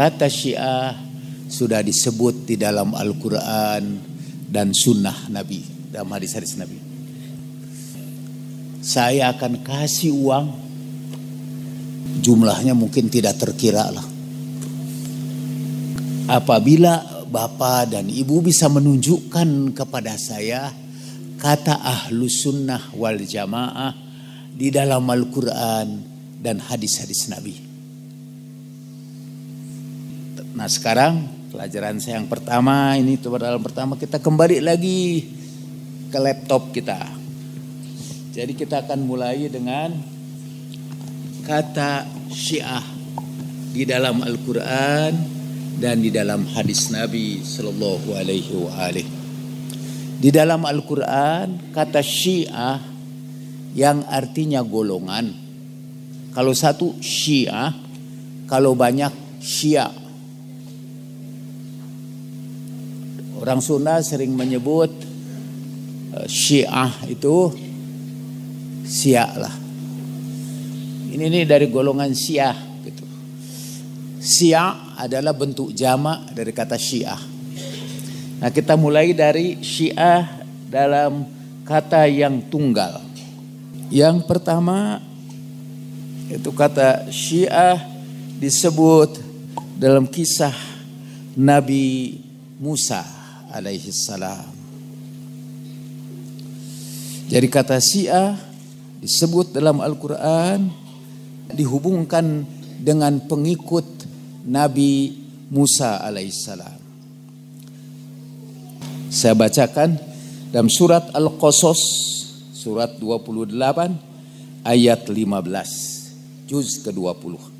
kata Syiah sudah disebut di dalam Al-Quran dan Sunnah Nabi dalam hadis-hadis Nabi. Saya akan kasih uang jumlahnya mungkin tidak terkira lah. Apabila Bapak dan Ibu bisa menunjukkan kepada saya kata ahlu sunnah wal jamaah di dalam Al-Quran dan hadis-hadis Nabi Nah sekarang pelajaran saya yang pertama ini itu dalam pertama kita kembali lagi ke laptop kita. Jadi kita akan mulai dengan kata Syiah di dalam Al-Qur'an dan di dalam hadis Nabi sallallahu alaihi Wasallam Di dalam Al-Qur'an kata Syiah yang artinya golongan. Kalau satu Syiah, kalau banyak Syiah Orang Sunda sering menyebut eh, Syiah itu Syiah lah. Ini nih dari golongan Syiah gitu. Syiah adalah bentuk jamak dari kata Syiah. Nah, kita mulai dari Syiah dalam kata yang tunggal. Yang pertama itu kata Syiah disebut dalam kisah Nabi Musa alaihi salam. Jadi kata Syiah disebut dalam Al-Quran dihubungkan dengan pengikut Nabi Musa alaihissalam. Saya bacakan dalam surat Al-Qasas surat 28 ayat 15 juz ke-20.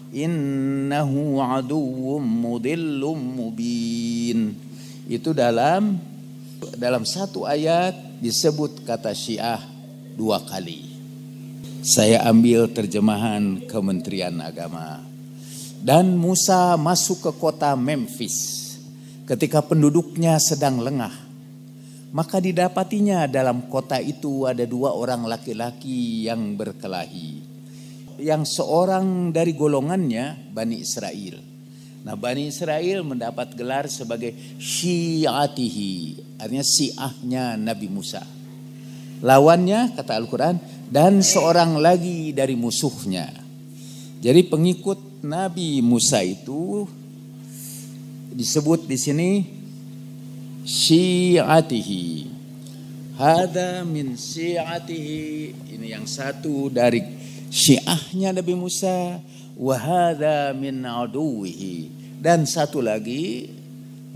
innahu aduwwum mudillum mubin itu dalam dalam satu ayat disebut kata syiah dua kali saya ambil terjemahan Kementerian Agama dan Musa masuk ke kota Memphis ketika penduduknya sedang lengah maka didapatinya dalam kota itu ada dua orang laki-laki yang berkelahi yang seorang dari golongannya Bani Israel. Nah Bani Israel mendapat gelar sebagai syiatihi. Artinya siahnya Nabi Musa. Lawannya kata Al-Quran dan seorang lagi dari musuhnya. Jadi pengikut Nabi Musa itu disebut di sini syiatihi. Hada min syiatihi. Ini yang satu dari syiahnya Nabi Musa wahada min aduwihi dan satu lagi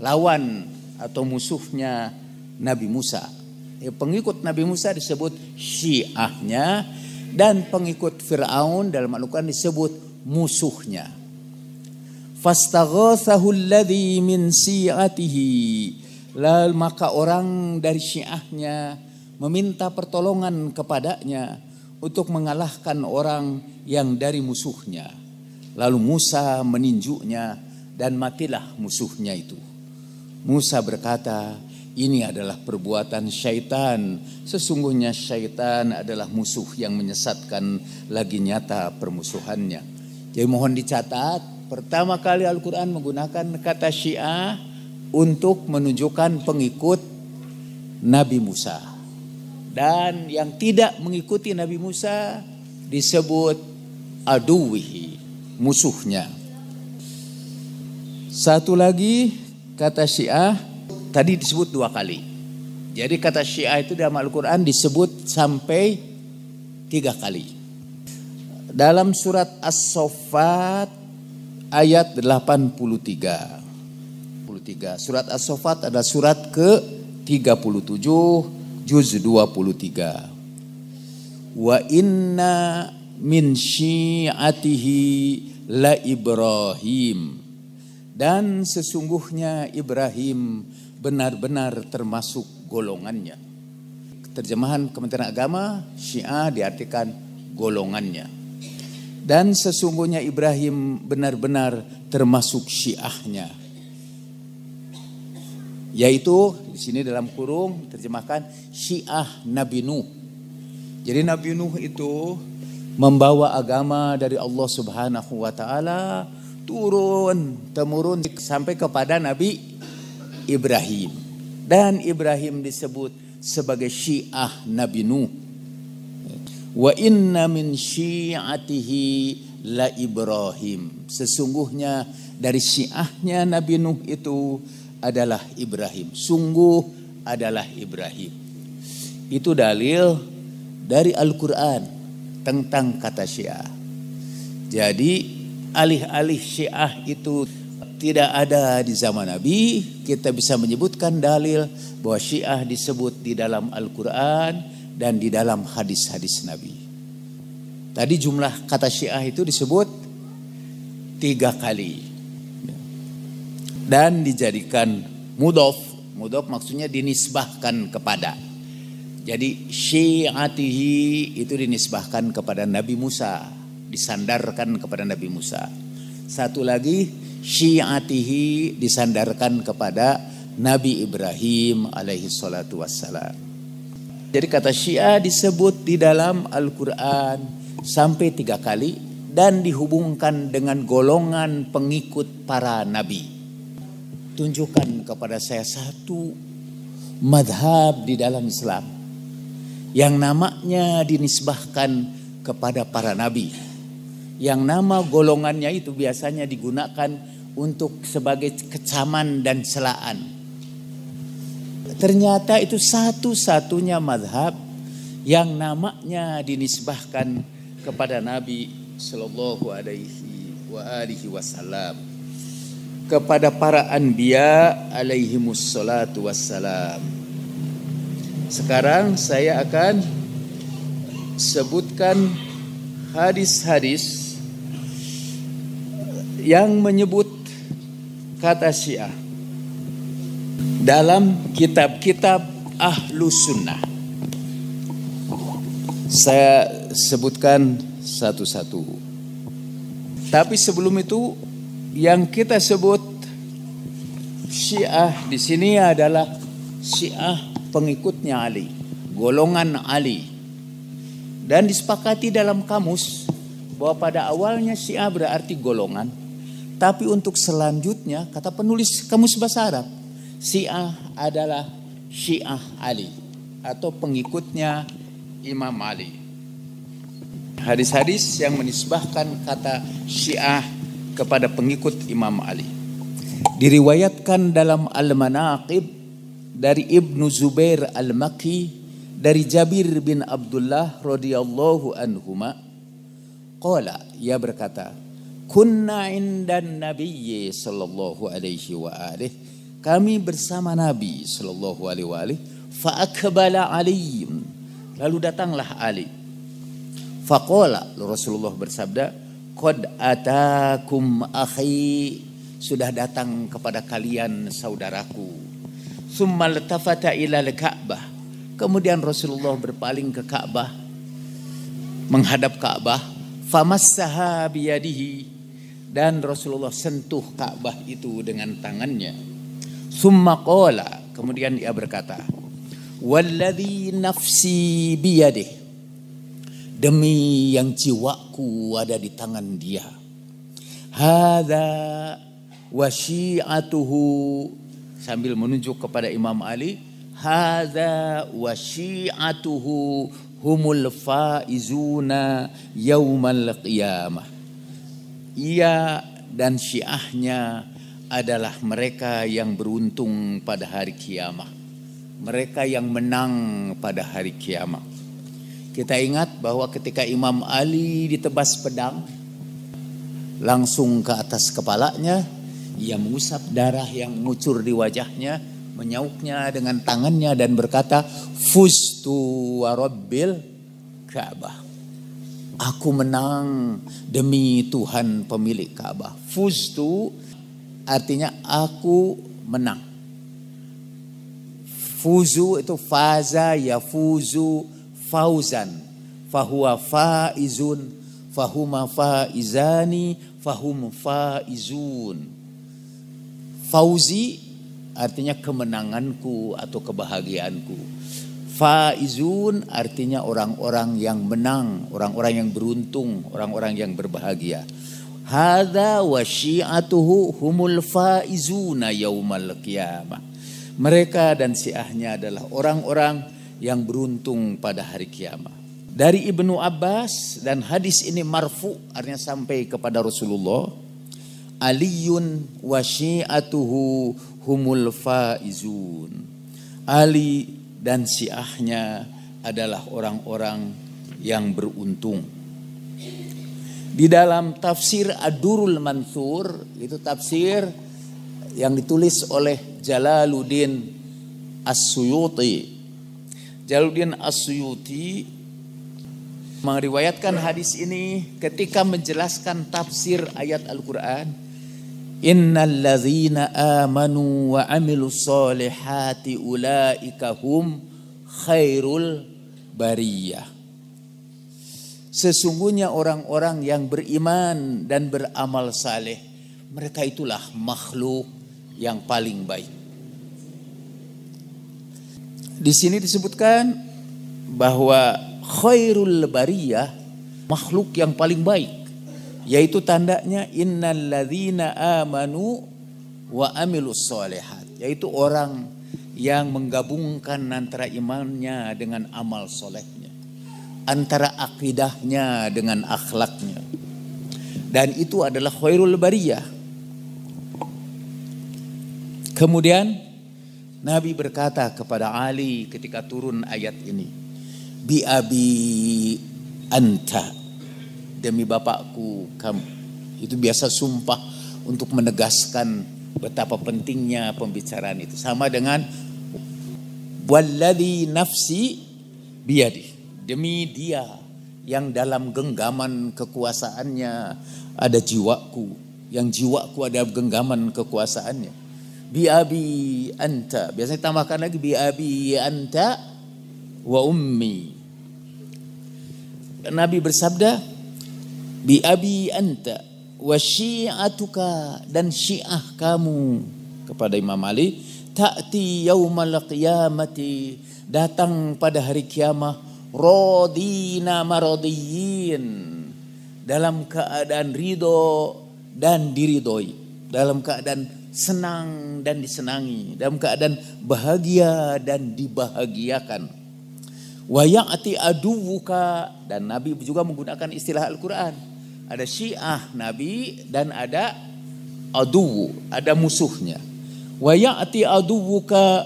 lawan atau musuhnya Nabi Musa ya, pengikut Nabi Musa disebut syiahnya dan pengikut Fir'aun dalam Al-Quran disebut musuhnya fastaghathahu alladhi min si'atihi lalu maka orang dari syiahnya meminta pertolongan kepadanya untuk mengalahkan orang yang dari musuhnya. Lalu Musa meninjuknya dan matilah musuhnya itu. Musa berkata, ini adalah perbuatan syaitan. Sesungguhnya syaitan adalah musuh yang menyesatkan lagi nyata permusuhannya. Jadi mohon dicatat, pertama kali Al-Quran menggunakan kata syiah untuk menunjukkan pengikut Nabi Musa. Dan yang tidak mengikuti Nabi Musa disebut aduwihi, musuhnya. Satu lagi kata Syiah tadi disebut dua kali. Jadi kata Syiah itu dalam Al-Quran disebut sampai tiga kali. Dalam surat As-Sofat ayat 83. 83. Surat As-Sofat adalah surat ke 37 juz 23. Wa inna min syi'atihi la Ibrahim. Dan sesungguhnya Ibrahim benar-benar termasuk golongannya. Terjemahan Kementerian Agama, Syiah diartikan golongannya. Dan sesungguhnya Ibrahim benar-benar termasuk Syiahnya yaitu di sini dalam kurung terjemahkan Syiah Nabi Nuh. Jadi Nabi Nuh itu membawa agama dari Allah Subhanahu wa taala turun temurun sampai kepada Nabi Ibrahim. Dan Ibrahim disebut sebagai Syiah Nabi Nuh. Wa inna min syi'atihi la Ibrahim. Sesungguhnya dari syiahnya Nabi Nuh itu adalah Ibrahim. Sungguh adalah Ibrahim. Itu dalil dari Al-Quran tentang kata syiah. Jadi alih-alih syiah itu tidak ada di zaman Nabi, kita bisa menyebutkan dalil bahwa syiah disebut di dalam Al-Quran dan di dalam hadis-hadis Nabi. Tadi jumlah kata syiah itu disebut tiga kali dan dijadikan mudof. Mudof maksudnya dinisbahkan kepada. Jadi syi'atihi itu dinisbahkan kepada Nabi Musa, disandarkan kepada Nabi Musa. Satu lagi syi'atihi disandarkan kepada Nabi Ibrahim alaihi salatu wassalam. Jadi kata syiah disebut di dalam Al-Quran sampai tiga kali dan dihubungkan dengan golongan pengikut para nabi tunjukkan kepada saya satu madhab di dalam Islam yang namanya dinisbahkan kepada para nabi yang nama golongannya itu biasanya digunakan untuk sebagai kecaman dan celaan ternyata itu satu-satunya madhab yang namanya dinisbahkan kepada Nabi Shallallahu Alaihi Wasallam kepada para anbiya alaihi musallatu wassalam. Sekarang saya akan sebutkan hadis-hadis yang menyebut kata Syiah dalam kitab-kitab Ahlu Sunnah. Saya sebutkan satu-satu. Tapi sebelum itu yang kita sebut Syiah di sini adalah Syiah pengikutnya Ali, golongan Ali. Dan disepakati dalam kamus bahwa pada awalnya Syiah berarti golongan, tapi untuk selanjutnya kata penulis kamus bahasa Arab, Syiah adalah Syiah Ali atau pengikutnya Imam Ali. Hadis-hadis yang menisbahkan kata Syiah kepada pengikut Imam Ali. Diriwayatkan dalam Al-Manaqib dari Ibnu Zubair Al-Makki dari Jabir bin Abdullah radhiyallahu anhuma qala ia berkata kunna indan nabiyyi sallallahu alaihi wa alih kami bersama nabi sallallahu alaihi wa alih fa akbala ali lalu datanglah ali faqala Rasulullah bersabda Qad atakum akhi sudah datang kepada kalian saudaraku. Summa tafata ila Ka'bah. Kemudian Rasulullah berpaling ke Ka'bah menghadap Ka'bah famassaha biyadihi dan Rasulullah sentuh Ka'bah itu dengan tangannya. Summa qala kemudian ia berkata, "Walladzi nafsi biyadihi demi yang jiwaku ada di tangan dia. Hada wasiatuhu sambil menunjuk kepada Imam Ali, hada wasiatuhu humul faizuna yaumal qiyamah. Ia dan syiahnya adalah mereka yang beruntung pada hari kiamah. Mereka yang menang pada hari kiamah. Kita ingat bahwa ketika Imam Ali ditebas pedang, langsung ke atas kepalanya, ia mengusap darah yang mengucur di wajahnya, menyauknya dengan tangannya dan berkata, Fustu warabbil Ka'bah. Aku menang demi Tuhan pemilik Ka'bah. Fustu artinya aku menang. Fuzu itu faza ya fuzu fauzan fahuwa faizun fahuma faizani fahum faizun fauzi artinya kemenanganku atau kebahagiaanku faizun artinya orang-orang yang menang orang-orang yang beruntung orang-orang yang berbahagia hadza syi'atuhu humul faizuna yaumal qiyamah mereka dan siahnya adalah orang-orang yang beruntung pada hari kiamat. Dari Ibnu Abbas dan hadis ini marfu artinya sampai kepada Rasulullah. aliun wa syi'atuhu humul faizun. Ali dan siahnya adalah orang-orang yang beruntung. Di dalam tafsir Adurul Mansur itu tafsir yang ditulis oleh Jalaluddin As-Suyuti Jaludin Asyuti meriwayatkan hadis ini ketika menjelaskan tafsir ayat Al-Qur'an Innal ladzina amanu wa amilu salihati ulaikahum khairul bariyah Sesungguhnya orang-orang yang beriman dan beramal saleh mereka itulah makhluk yang paling baik di sini disebutkan bahwa khairul bariyah makhluk yang paling baik yaitu tandanya innalladzina amanu wa amilus solehat yaitu orang yang menggabungkan antara imannya dengan amal solehnya antara akidahnya dengan akhlaknya dan itu adalah khairul bariyah kemudian Nabi berkata kepada Ali ketika turun ayat ini, "Bi abi anta." Demi bapakku kamu. Itu biasa sumpah untuk menegaskan betapa pentingnya pembicaraan itu. Sama dengan walladhi nafsi biadi. Demi dia yang dalam genggaman kekuasaannya ada jiwaku, yang jiwaku ada genggaman kekuasaannya bi abi anta. Biasanya tambahkan lagi bi abi anta wa ummi. Nabi bersabda bi abi anta wa syi'atuka dan syiah kamu kepada Imam Ali ta'ti yaumal qiyamati datang pada hari kiamah radina maradiyin dalam keadaan ridho dan diridhoi dalam keadaan senang dan disenangi, dalam keadaan bahagia dan dibahagiakan. Wayati aduwuka dan Nabi juga menggunakan istilah Al-Qur'an. Ada syiah Nabi dan ada aduwu, ada musuhnya. Wayati aduwuka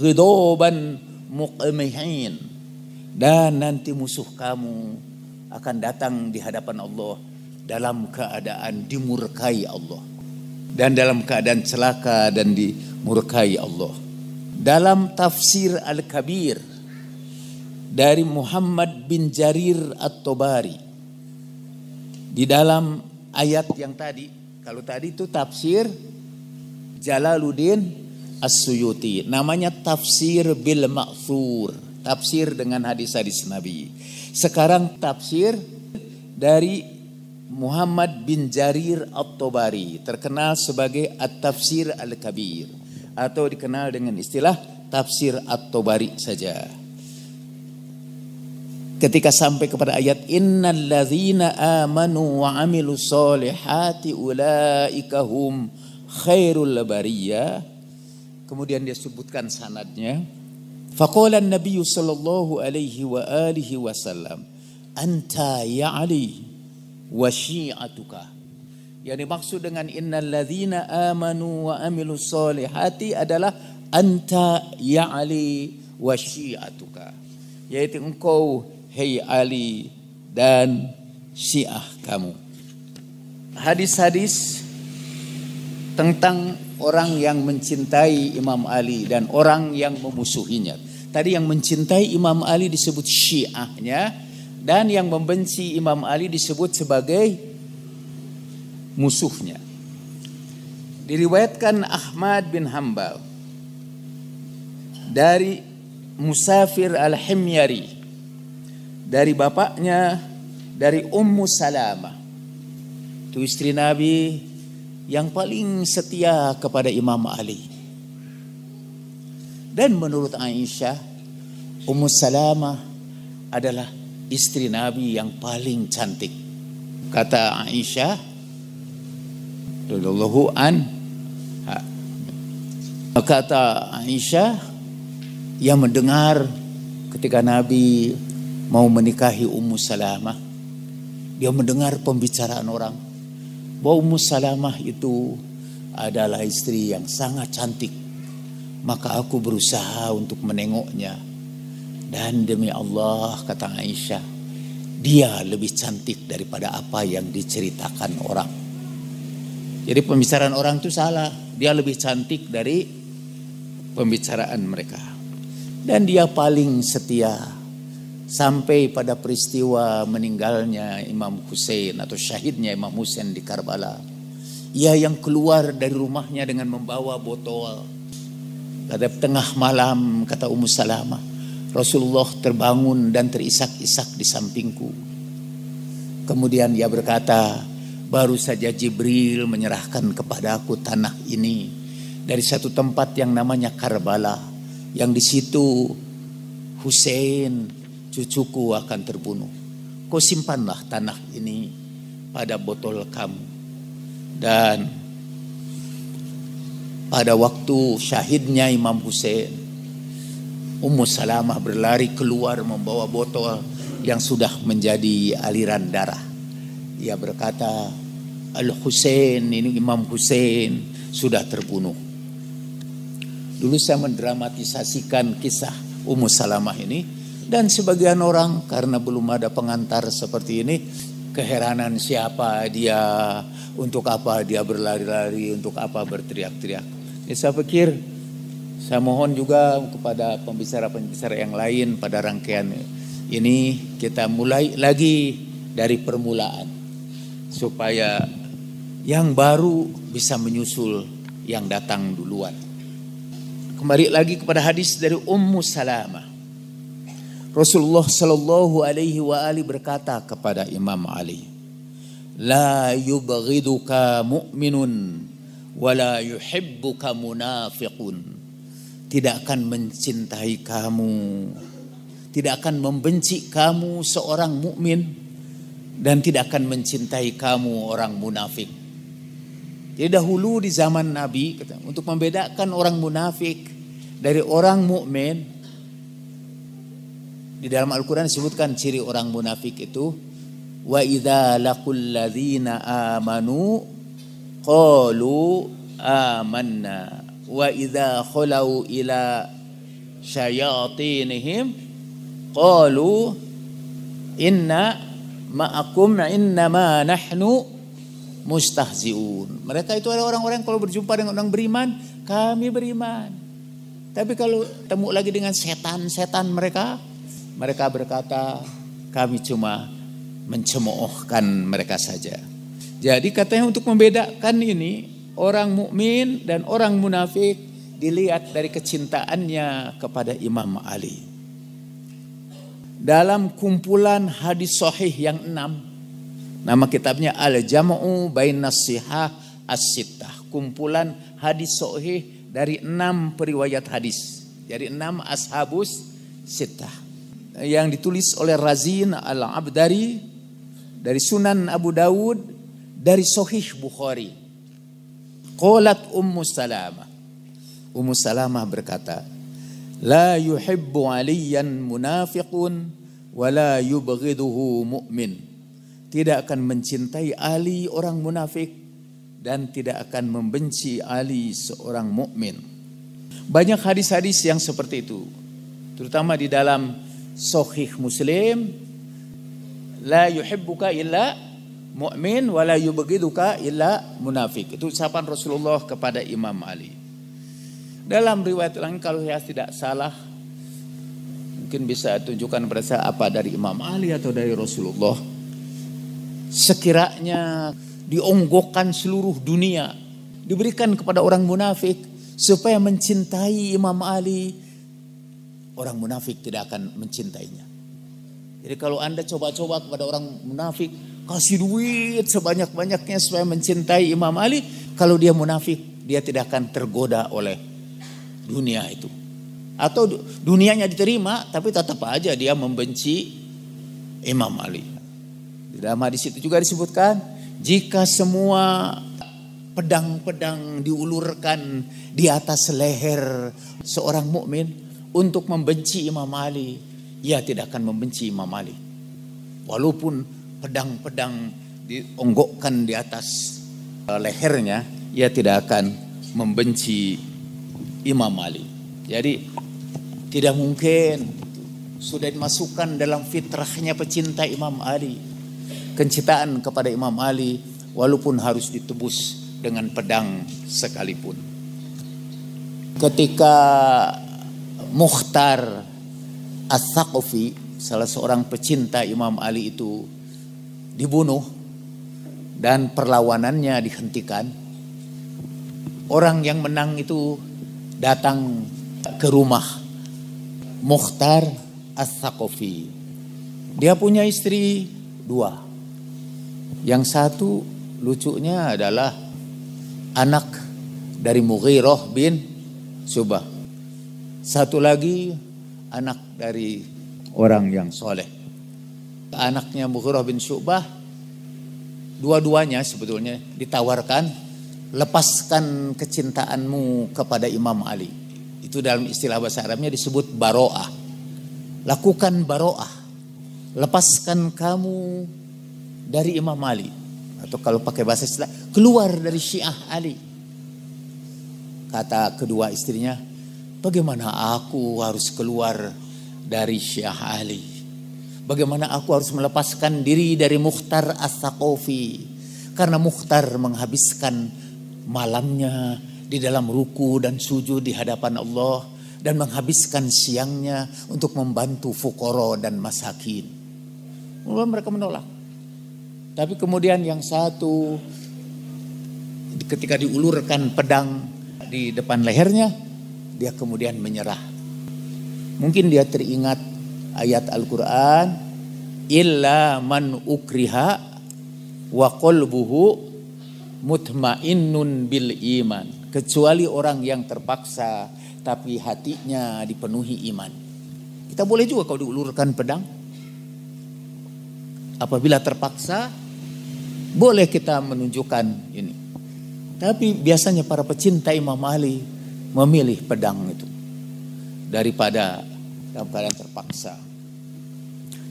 ghidoban muqmihin. Dan nanti musuh kamu akan datang di hadapan Allah dalam keadaan dimurkai Allah dan dalam keadaan celaka dan dimurkai Allah. Dalam tafsir Al-Kabir dari Muhammad bin Jarir At-Tobari di dalam ayat yang tadi, kalau tadi itu tafsir Jalaluddin As-Suyuti, namanya tafsir bil ma'thur, tafsir dengan hadis-hadis Nabi. Sekarang tafsir dari Muhammad bin Jarir At-Tabari terkenal sebagai At-Tafsir Al-Kabir atau dikenal dengan istilah Tafsir At-Tabari saja. Ketika sampai kepada ayat innal amanu wa amilus solihati ulaika hum khairul bariyah kemudian dia sebutkan sanadnya faqala an-nabiy sallallahu alaihi wa alihi wasallam anta ya ali wa syi'atuka. Yang dimaksud dengan innal ladzina amanu wa amilus solihati adalah anta ya Ali wa syi'atuka. Yaitu engkau hei Ali dan syiah kamu. Hadis-hadis tentang orang yang mencintai Imam Ali dan orang yang memusuhinya. Tadi yang mencintai Imam Ali disebut syiahnya, dan yang membenci Imam Ali disebut sebagai musuhnya. Diriwayatkan Ahmad bin Hambal dari Musafir Al-Himyari dari bapaknya dari Ummu Salamah itu istri Nabi yang paling setia kepada Imam Ali dan menurut Aisyah Ummu Salamah adalah istri Nabi yang paling cantik. Kata Aisyah, Rasulullah an, kata Aisyah yang mendengar ketika Nabi mau menikahi Ummu Salamah, dia mendengar pembicaraan orang bahwa Ummu Salamah itu adalah istri yang sangat cantik. Maka aku berusaha untuk menengoknya dan demi Allah kata Aisyah, dia lebih cantik daripada apa yang diceritakan orang. Jadi pembicaraan orang itu salah, dia lebih cantik dari pembicaraan mereka. Dan dia paling setia sampai pada peristiwa meninggalnya Imam Hussein atau syahidnya Imam Hussein di Karbala. Ia yang keluar dari rumahnya dengan membawa botol. Pada tengah malam kata Ummu Salamah, Rasulullah terbangun dan terisak-isak di sampingku. Kemudian ia berkata, baru saja Jibril menyerahkan kepadaku tanah ini dari satu tempat yang namanya Karbala, yang di situ Hussein cucuku akan terbunuh. Kau simpanlah tanah ini pada botol kamu. Dan pada waktu syahidnya Imam Hussein Ummu Salamah berlari keluar membawa botol yang sudah menjadi aliran darah. Ia berkata, Al Husain ini Imam Husain sudah terbunuh. Dulu saya mendramatisasikan kisah Ummu Salamah ini dan sebagian orang karena belum ada pengantar seperti ini keheranan siapa dia untuk apa dia berlari-lari untuk apa berteriak-teriak. Ya, saya pikir saya mohon juga kepada pembicara-pembicara yang lain pada rangkaian ini kita mulai lagi dari permulaan supaya yang baru bisa menyusul yang datang duluan. Kembali lagi kepada hadis dari Ummu Salamah. Rasulullah Shallallahu Alaihi Wasallam berkata kepada Imam Ali, لا يبغضك مؤمن ولا يحبك munafiqun." tidak akan mencintai kamu, tidak akan membenci kamu seorang mukmin dan tidak akan mencintai kamu orang munafik. Jadi dahulu di zaman Nabi untuk membedakan orang munafik dari orang mukmin di dalam Al-Qur'an disebutkan ciri orang munafik itu wa idza laqul ladzina amanu qalu amanna wa idza khalau ila syayatinihim qalu inna ma'akum ma nahnu mustahziun. Mereka itu ada orang-orang kalau berjumpa dengan orang beriman, kami beriman. Tapi kalau temu lagi dengan setan-setan mereka, mereka berkata, kami cuma mencemoohkan mereka saja. Jadi katanya untuk membedakan ini orang mukmin dan orang munafik dilihat dari kecintaannya kepada Imam Ali. Dalam kumpulan hadis sahih yang enam, nama kitabnya Al-Jam'u Bain Nasihah As-Sittah, kumpulan hadis sahih dari enam periwayat hadis, dari enam ashabus sittah yang ditulis oleh Razin Al-Abdari dari Sunan Abu Dawud dari Sohih Bukhari. Qolat Ummu Salamah. Ummu Salamah berkata, La yuhibbu aliyan munafiqun wa la yubghiduhu mu'min. Tidak akan mencintai Ali orang munafik dan tidak akan membenci Ali seorang mukmin. Banyak hadis-hadis yang seperti itu. Terutama di dalam Sahih Muslim, la yuhibbuka illa mukmin wala yubghiduka illa munafik. Itu ucapan Rasulullah kepada Imam Ali. Dalam riwayat lain kalau saya tidak salah mungkin bisa tunjukkan kepada apa dari Imam Ali atau dari Rasulullah. Sekiranya dionggokkan seluruh dunia diberikan kepada orang munafik supaya mencintai Imam Ali, orang munafik tidak akan mencintainya. Jadi kalau Anda coba-coba kepada orang munafik, Kasih duit sebanyak-banyaknya supaya mencintai Imam Ali. Kalau dia munafik, dia tidak akan tergoda oleh dunia itu. Atau dunianya diterima, tapi tetap aja dia membenci Imam Ali. Di dalam hadis itu juga disebutkan, jika semua pedang-pedang diulurkan di atas leher seorang mukmin untuk membenci Imam Ali, ia tidak akan membenci Imam Ali. Walaupun pedang-pedang dionggokkan di atas eh, lehernya, ia tidak akan membenci Imam Ali. Jadi tidak mungkin sudah dimasukkan dalam fitrahnya pecinta Imam Ali. Kecintaan kepada Imam Ali walaupun harus ditebus dengan pedang sekalipun. Ketika Mukhtar Asakofi salah seorang pecinta Imam Ali itu dibunuh dan perlawanannya dihentikan. Orang yang menang itu datang ke rumah Mukhtar As-Sakofi. Dia punya istri dua. Yang satu lucunya adalah anak dari Mughirah bin Subah. Satu lagi anak dari orang yang soleh anaknya Mughirah bin Syu'bah dua-duanya sebetulnya ditawarkan lepaskan kecintaanmu kepada Imam Ali. Itu dalam istilah bahasa Arabnya disebut baroah. Lakukan baroah. Lepaskan kamu dari Imam Ali atau kalau pakai bahasa istilah keluar dari Syiah Ali. Kata kedua istrinya, bagaimana aku harus keluar dari Syiah Ali? Bagaimana aku harus melepaskan diri dari Mukhtar As-Sakofi. Karena Mukhtar menghabiskan malamnya di dalam ruku dan sujud di hadapan Allah. Dan menghabiskan siangnya untuk membantu fukoro dan masakin. Kemudian mereka menolak. Tapi kemudian yang satu ketika diulurkan pedang di depan lehernya, dia kemudian menyerah. Mungkin dia teringat ayat Al-Quran illa man ukriha wa qalbuhu mutmainnun bil iman kecuali orang yang terpaksa tapi hatinya dipenuhi iman kita boleh juga kalau diulurkan pedang apabila terpaksa boleh kita menunjukkan ini tapi biasanya para pecinta Imam Ali memilih pedang itu daripada dalam keadaan terpaksa.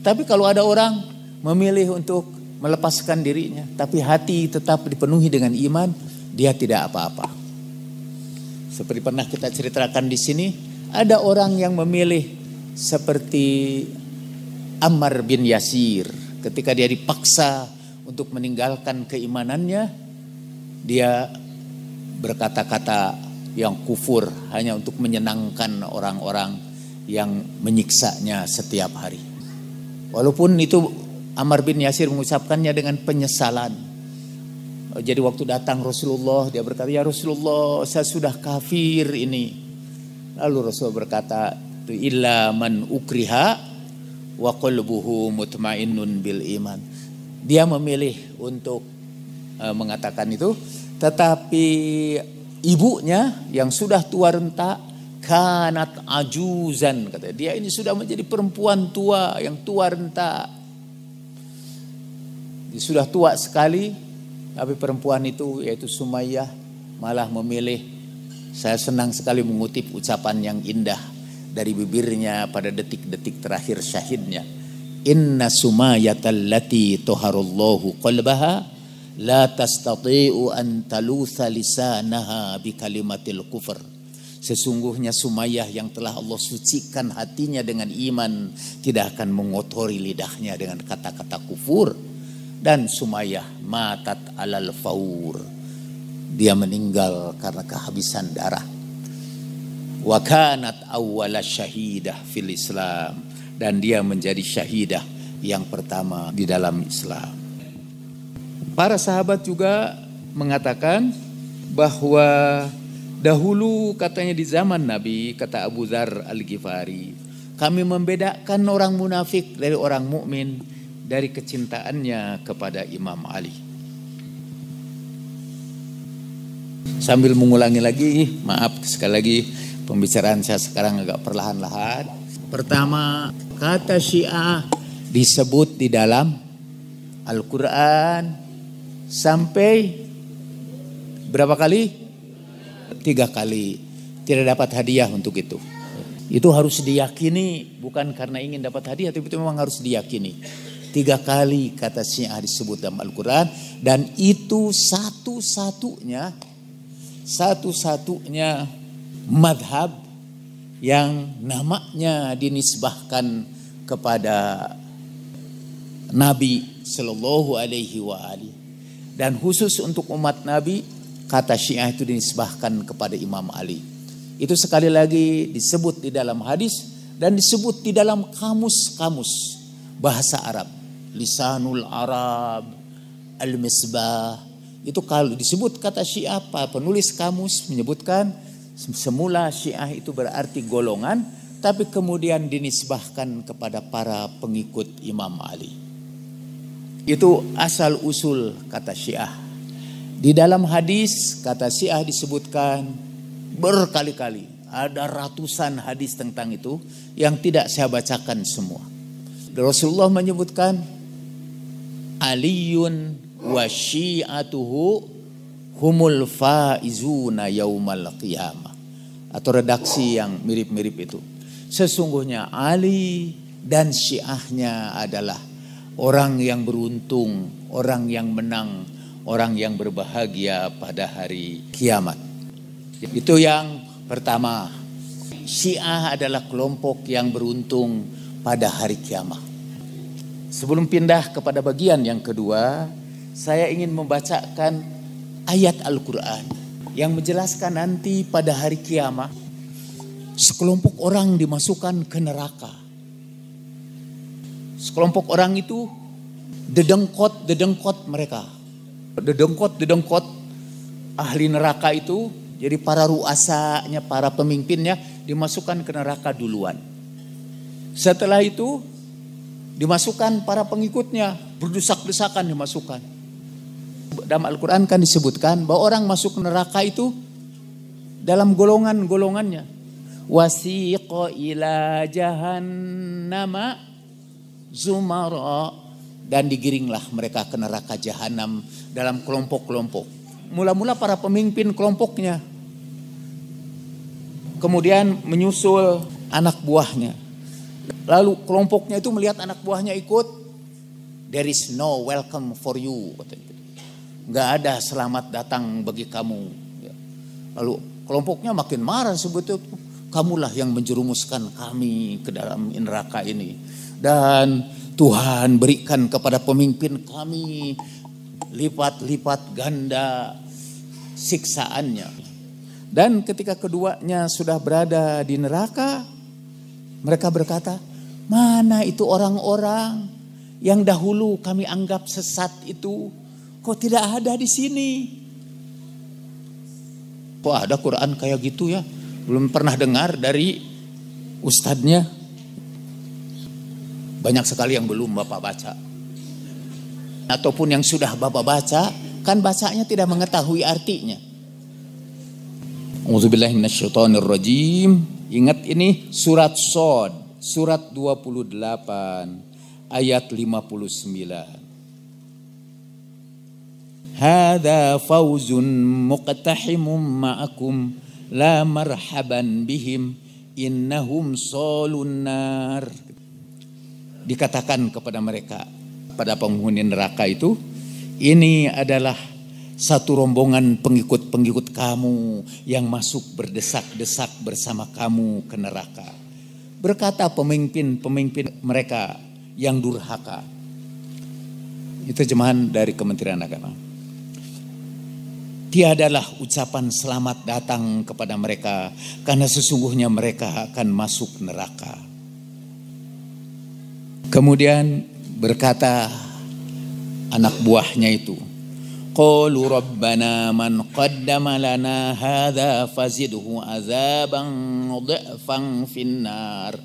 Tapi kalau ada orang memilih untuk melepaskan dirinya, tapi hati tetap dipenuhi dengan iman, dia tidak apa-apa. Seperti pernah kita ceritakan di sini, ada orang yang memilih seperti Ammar bin Yasir ketika dia dipaksa untuk meninggalkan keimanannya, dia berkata-kata yang kufur hanya untuk menyenangkan orang-orang yang menyiksanya setiap hari. Walaupun itu Amr bin Yasir mengucapkannya dengan penyesalan. Jadi waktu datang Rasulullah, dia berkata, "Ya Rasulullah, saya sudah kafir ini." Lalu Rasul berkata, "Tu "Illa man ukriha wa qalbuhu mutmainnun bil iman." Dia memilih untuk eh, mengatakan itu, tetapi ibunya yang sudah tua renta kanat ajuzan kata dia ini sudah menjadi perempuan tua yang tua renta dia sudah tua sekali tapi perempuan itu yaitu Sumayyah malah memilih saya senang sekali mengutip ucapan yang indah dari bibirnya pada detik-detik terakhir syahidnya inna sumayatal lati toharullahu qalbaha la tastati'u an talutha lisanaha bi kalimatil kufr Sesungguhnya Sumayyah yang telah Allah sucikan hatinya dengan iman tidak akan mengotori lidahnya dengan kata-kata kufur. Dan Sumayyah matat alal faur. Dia meninggal karena kehabisan darah. Wa kanat awwala syahidah fil Islam. Dan dia menjadi syahidah yang pertama di dalam Islam. Para sahabat juga mengatakan bahwa Dahulu katanya di zaman Nabi, kata Abu Dhar Al-Ghifari, kami membedakan orang munafik dari orang mukmin dari kecintaannya kepada Imam Ali. Sambil mengulangi lagi, maaf sekali lagi pembicaraan saya sekarang agak perlahan-lahan. Pertama, kata Syiah disebut di dalam Al-Qur'an sampai berapa kali? tiga kali tidak dapat hadiah untuk itu. Itu harus diyakini bukan karena ingin dapat hadiah tapi itu memang harus diyakini. Tiga kali kata Syiah disebut dalam Al-Quran dan itu satu-satunya satu-satunya madhab yang namanya dinisbahkan kepada Nabi Shallallahu Alaihi wasallam dan khusus untuk umat Nabi kata Syiah itu dinisbahkan kepada Imam Ali. Itu sekali lagi disebut di dalam hadis dan disebut di dalam kamus-kamus bahasa Arab. Lisanul Arab, Al-Misbah. Itu kalau disebut kata Syiah, penulis kamus menyebutkan semula Syiah itu berarti golongan tapi kemudian dinisbahkan kepada para pengikut Imam Ali. Itu asal usul kata Syiah. Di dalam hadis kata Syiah disebutkan berkali-kali ada ratusan hadis tentang itu yang tidak saya bacakan semua. Rasulullah menyebutkan aliun wa humul faizuna yaumal qiyamah atau redaksi yang mirip-mirip itu. Sesungguhnya Ali dan syiahnya adalah orang yang beruntung, orang yang menang, orang yang berbahagia pada hari kiamat. Itu yang pertama. Syiah adalah kelompok yang beruntung pada hari kiamat. Sebelum pindah kepada bagian yang kedua, saya ingin membacakan ayat Al-Quran yang menjelaskan nanti pada hari kiamat sekelompok orang dimasukkan ke neraka. Sekelompok orang itu dedengkot-dedengkot mereka Dedengkot, dedengkot ahli neraka itu jadi para ruasanya, para pemimpinnya dimasukkan ke neraka duluan. Setelah itu dimasukkan para pengikutnya berdesak-desakan dimasukkan. Dalam Al-Quran kan disebutkan bahwa orang masuk neraka itu dalam golongan-golongannya. Wasiqo ila jahannama zumara dan digiringlah mereka ke neraka jahanam dalam kelompok-kelompok. Mula-mula para pemimpin kelompoknya. Kemudian menyusul anak buahnya. Lalu kelompoknya itu melihat anak buahnya ikut. There is no welcome for you. Gak ada selamat datang bagi kamu. Ya. Lalu kelompoknya makin marah sebetulnya. Kamulah yang menjerumuskan kami ke dalam neraka ini. Dan Tuhan berikan kepada pemimpin kami lipat-lipat ganda siksaannya. Dan ketika keduanya sudah berada di neraka, mereka berkata, "Mana itu orang-orang yang dahulu kami anggap sesat itu? Kok tidak ada di sini?" Kok ada Quran kayak gitu ya? Belum pernah dengar dari ustadznya. Banyak sekali yang belum Bapak baca ataupun yang sudah Bapak baca, kan bacanya tidak mengetahui artinya. rajim. Ingat ini surat Sod, surat 28 ayat 59. Hada fauzun muqtahimum ma'akum la marhaban bihim innahum solun nar. Dikatakan kepada mereka, pada penghuni neraka itu, ini adalah satu rombongan pengikut-pengikut kamu yang masuk berdesak-desak bersama kamu ke neraka. Berkata pemimpin-pemimpin mereka yang durhaka. Itu jemaah dari Kementerian Agama. Tiadalah ucapan selamat datang kepada mereka karena sesungguhnya mereka akan masuk neraka. Kemudian Berkata anak buahnya itu, Qalu rabbana man qaddama lana fazidhu azaban dha'fan finnar.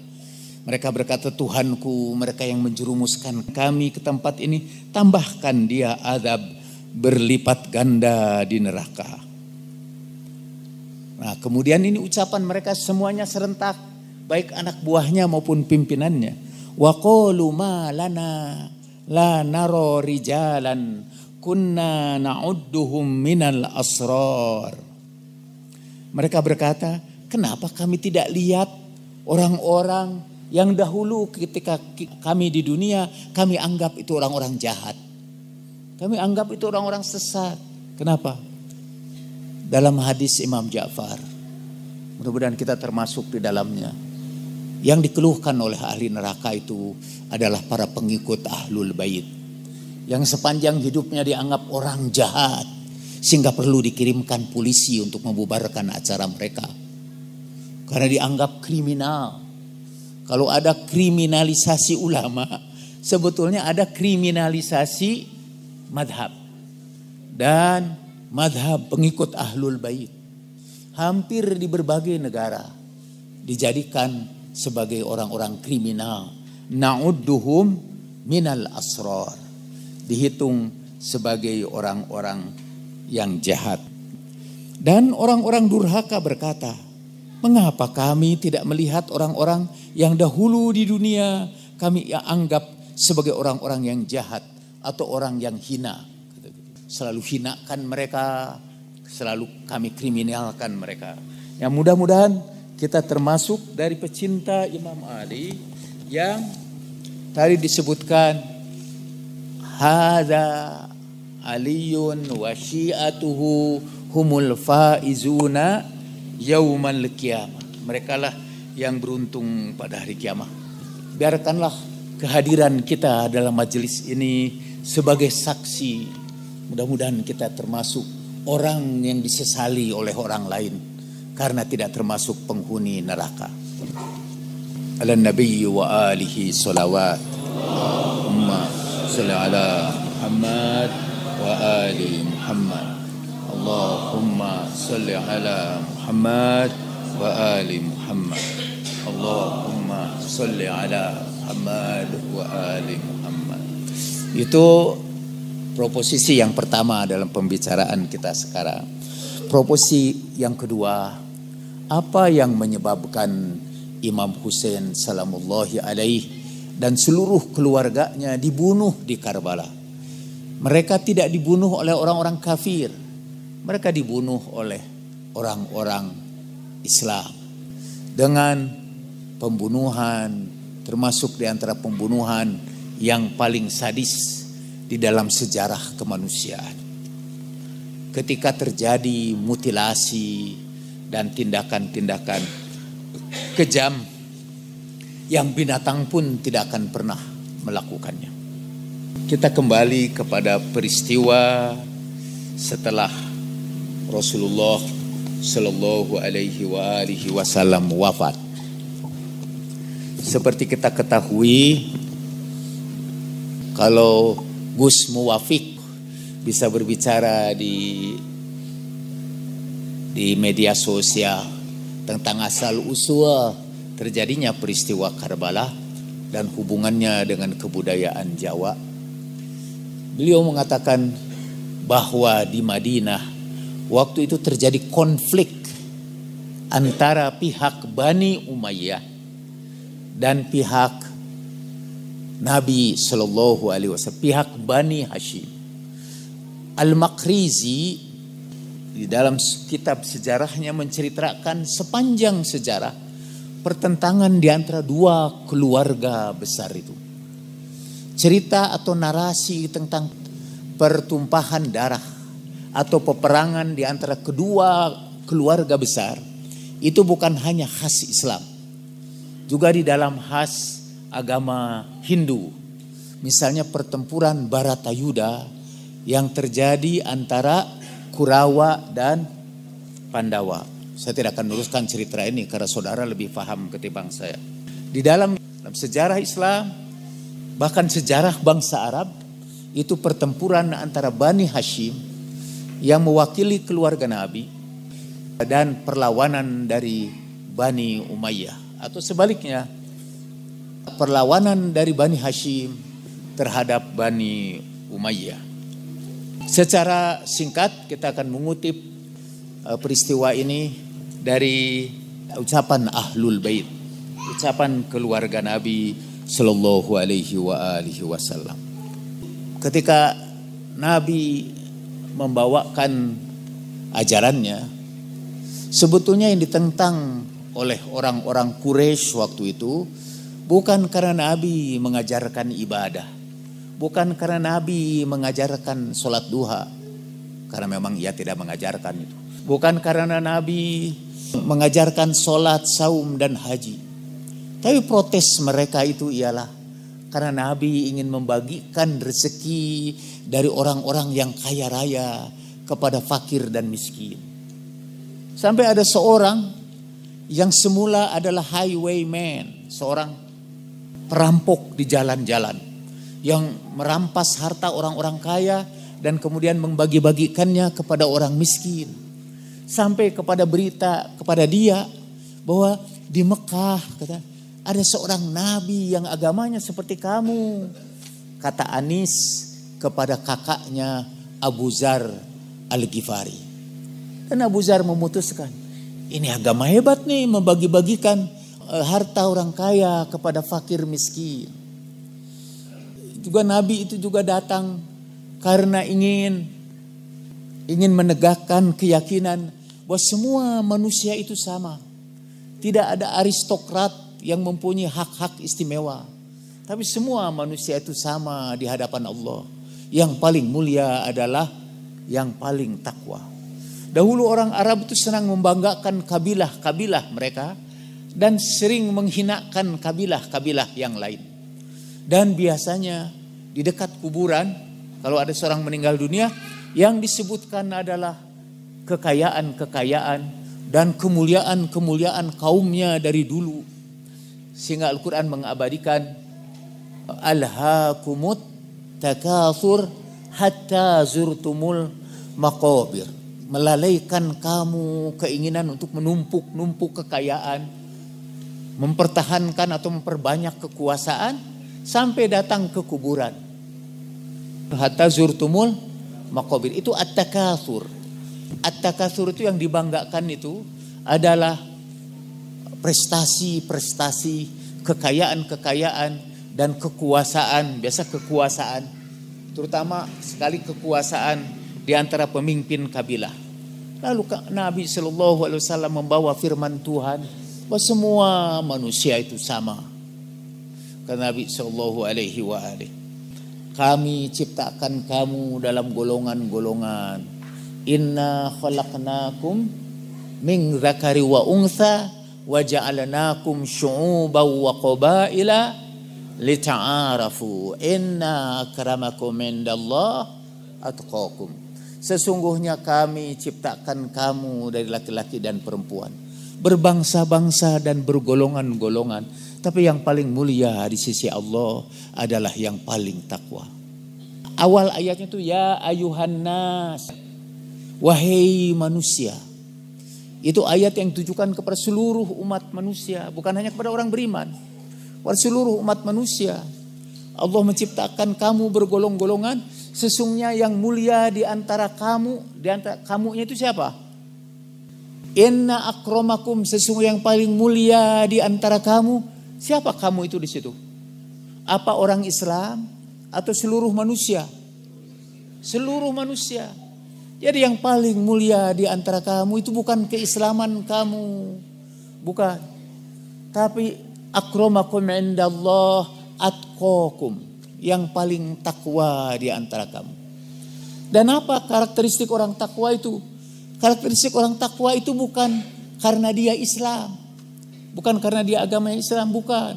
Mereka berkata Tuhanku, mereka yang menjerumuskan kami ke tempat ini, tambahkan dia azab berlipat ganda di neraka. Nah, kemudian ini ucapan mereka semuanya serentak, baik anak buahnya maupun pimpinannya. Wa qalu ma lana la naro rijalan kunna na'udduhum minal asrar. Mereka berkata, kenapa kami tidak lihat orang-orang yang dahulu ketika kami di dunia kami anggap itu orang-orang jahat. Kami anggap itu orang-orang sesat. Kenapa? Dalam hadis Imam Ja'far. Mudah-mudahan kita termasuk di dalamnya. Yang dikeluhkan oleh ahli neraka itu adalah para pengikut ahlul bait. Yang sepanjang hidupnya dianggap orang jahat. Sehingga perlu dikirimkan polisi untuk membubarkan acara mereka. Karena dianggap kriminal. Kalau ada kriminalisasi ulama, sebetulnya ada kriminalisasi madhab. Dan madhab pengikut ahlul bait. Hampir di berbagai negara dijadikan sebagai orang-orang kriminal. Na'udduhum minal asror Dihitung sebagai orang-orang yang jahat. Dan orang-orang durhaka berkata, Mengapa kami tidak melihat orang-orang yang dahulu di dunia kami anggap sebagai orang-orang yang jahat atau orang yang hina? Selalu hinakan mereka, selalu kami kriminalkan mereka. Yang mudah-mudahan kita termasuk dari pecinta Imam Ali yang tadi disebutkan hada aliyun wa syiatuhu humul faizuna yaumal qiyamah mereka lah yang beruntung pada hari kiamat biarkanlah kehadiran kita dalam majelis ini sebagai saksi mudah-mudahan kita termasuk orang yang disesali oleh orang lain karena tidak termasuk penghuni neraka. Ala nabiyyi wa alihi salawat. Allahumma salli ala Muhammad wa ali Muhammad. Allahumma salli ala Muhammad wa ali Muhammad. Allahumma salli ala Muhammad wa ali Muhammad. Itu proposisi yang pertama dalam pembicaraan kita sekarang. Proposisi yang kedua apa yang menyebabkan Imam Hussein salamullahi alaih dan seluruh keluarganya dibunuh di Karbala. Mereka tidak dibunuh oleh orang-orang kafir. Mereka dibunuh oleh orang-orang Islam. Dengan pembunuhan termasuk di antara pembunuhan yang paling sadis di dalam sejarah kemanusiaan. Ketika terjadi mutilasi, dan tindakan-tindakan kejam yang binatang pun tidak akan pernah melakukannya. Kita kembali kepada peristiwa setelah Rasulullah Shallallahu Alaihi Wasallam wafat. Seperti kita ketahui, kalau Gus Muwafiq bisa berbicara di di media sosial tentang asal usul terjadinya peristiwa Karbala dan hubungannya dengan kebudayaan Jawa. Beliau mengatakan bahwa di Madinah waktu itu terjadi konflik antara pihak Bani Umayyah dan pihak Nabi Shallallahu Alaihi Wasallam, pihak Bani Hashim. Al-Makrizi di dalam kitab sejarahnya menceritakan sepanjang sejarah pertentangan di antara dua keluarga besar itu. Cerita atau narasi tentang pertumpahan darah atau peperangan di antara kedua keluarga besar itu bukan hanya khas Islam. Juga di dalam khas agama Hindu. Misalnya pertempuran Baratayuda yang terjadi antara Kurawa dan Pandawa. Saya tidak akan luruskan cerita ini karena saudara lebih paham ketimbang saya. Di dalam sejarah Islam, bahkan sejarah bangsa Arab, itu pertempuran antara Bani Hashim yang mewakili keluarga Nabi dan perlawanan dari Bani Umayyah. Atau sebaliknya, perlawanan dari Bani Hashim terhadap Bani Umayyah. Secara singkat kita akan mengutip eh, peristiwa ini dari ucapan Ahlul Bait, ucapan keluarga Nabi Shallallahu alaihi wa wasallam. Ketika Nabi membawakan ajarannya, sebetulnya yang ditentang oleh orang-orang Quraisy waktu itu bukan karena Nabi mengajarkan ibadah, Bukan karena Nabi mengajarkan sholat duha, karena memang ia tidak mengajarkan itu. Bukan karena Nabi mengajarkan sholat, saum, dan haji. Tapi protes mereka itu ialah karena Nabi ingin membagikan rezeki dari orang-orang yang kaya raya kepada fakir dan miskin. Sampai ada seorang yang semula adalah highwayman, seorang perampok di jalan-jalan yang merampas harta orang-orang kaya dan kemudian membagi-bagikannya kepada orang miskin. Sampai kepada berita kepada dia bahwa di Mekah kata ada seorang nabi yang agamanya seperti kamu. Kata Anis kepada kakaknya Abu Zar Al-Ghifari. Dan Abu Zar memutuskan, ini agama hebat nih membagi-bagikan eh, harta orang kaya kepada fakir miskin juga nabi itu juga datang karena ingin ingin menegakkan keyakinan bahwa semua manusia itu sama. Tidak ada aristokrat yang mempunyai hak-hak istimewa. Tapi semua manusia itu sama di hadapan Allah. Yang paling mulia adalah yang paling takwa. Dahulu orang Arab itu senang membanggakan kabilah-kabilah mereka dan sering menghinakan kabilah-kabilah yang lain. Dan biasanya di dekat kuburan, kalau ada seorang meninggal dunia, yang disebutkan adalah kekayaan-kekayaan dan kemuliaan-kemuliaan kaumnya dari dulu. Sehingga Al-Quran mengabadikan Al-Hakumut takathur hatta zurtumul makobir. Melalaikan kamu keinginan untuk menumpuk-numpuk kekayaan, mempertahankan atau memperbanyak kekuasaan sampai datang ke kuburan hatta zurtumul makobir itu atta kasur, atta kasur itu yang dibanggakan itu adalah prestasi-prestasi, kekayaan-kekayaan dan kekuasaan, biasa kekuasaan, terutama sekali kekuasaan di antara pemimpin kabilah. Lalu Nabi Shallallahu Alaihi Wasallam membawa firman Tuhan bahwa semua manusia itu sama. Karena Nabi Shallallahu Alaihi Wasallam kami ciptakan kamu dalam golongan-golongan. Inna khalaqnakum min zakari wa untha wa ja'alnakum syu'uban wa qabaila lita'arafu. Inna akramakum indallah atqakum. Sesungguhnya kami ciptakan kamu dari laki-laki dan perempuan. Berbangsa-bangsa dan bergolongan-golongan tapi yang paling mulia di sisi Allah adalah yang paling takwa. Awal ayatnya itu ya ayuhan nas. Wahai manusia. Itu ayat yang ditujukan kepada seluruh umat manusia, bukan hanya kepada orang beriman. Kepada seluruh umat manusia. Allah menciptakan kamu bergolong-golongan, sesungguhnya yang mulia di antara kamu, di antara kamunya itu siapa? Inna akromakum sesungguhnya yang paling mulia di antara kamu Siapa kamu itu di situ? Apa orang Islam atau seluruh manusia? Seluruh manusia. Jadi yang paling mulia di antara kamu itu bukan keislaman kamu. Bukan. Tapi akromakum indallah atqakum. Yang paling takwa di antara kamu. Dan apa karakteristik orang takwa itu? Karakteristik orang takwa itu bukan karena dia Islam Bukan karena dia agama Islam, bukan.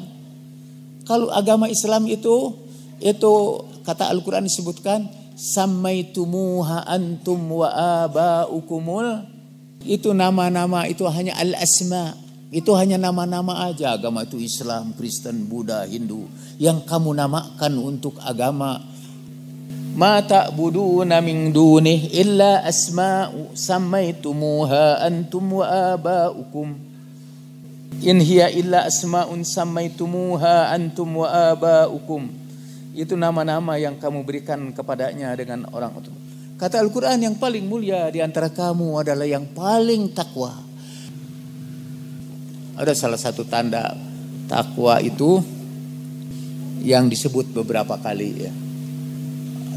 Kalau agama Islam itu itu kata Al-Qur'an disebutkan samaitumuha antum wa abaukumul itu nama-nama itu hanya al-asma. Itu hanya nama-nama aja agama itu Islam, Kristen, Buddha, Hindu yang kamu namakan untuk agama. Ma ta'buduna min dunih illa asma'u samaitumuha antum wa abaukum. In hiya illa asma'un sammaitumuha antum wa aba'ukum. Itu nama-nama yang kamu berikan kepadanya dengan orang itu. Kata Al-Quran yang paling mulia di antara kamu adalah yang paling takwa. Ada salah satu tanda takwa itu yang disebut beberapa kali ya.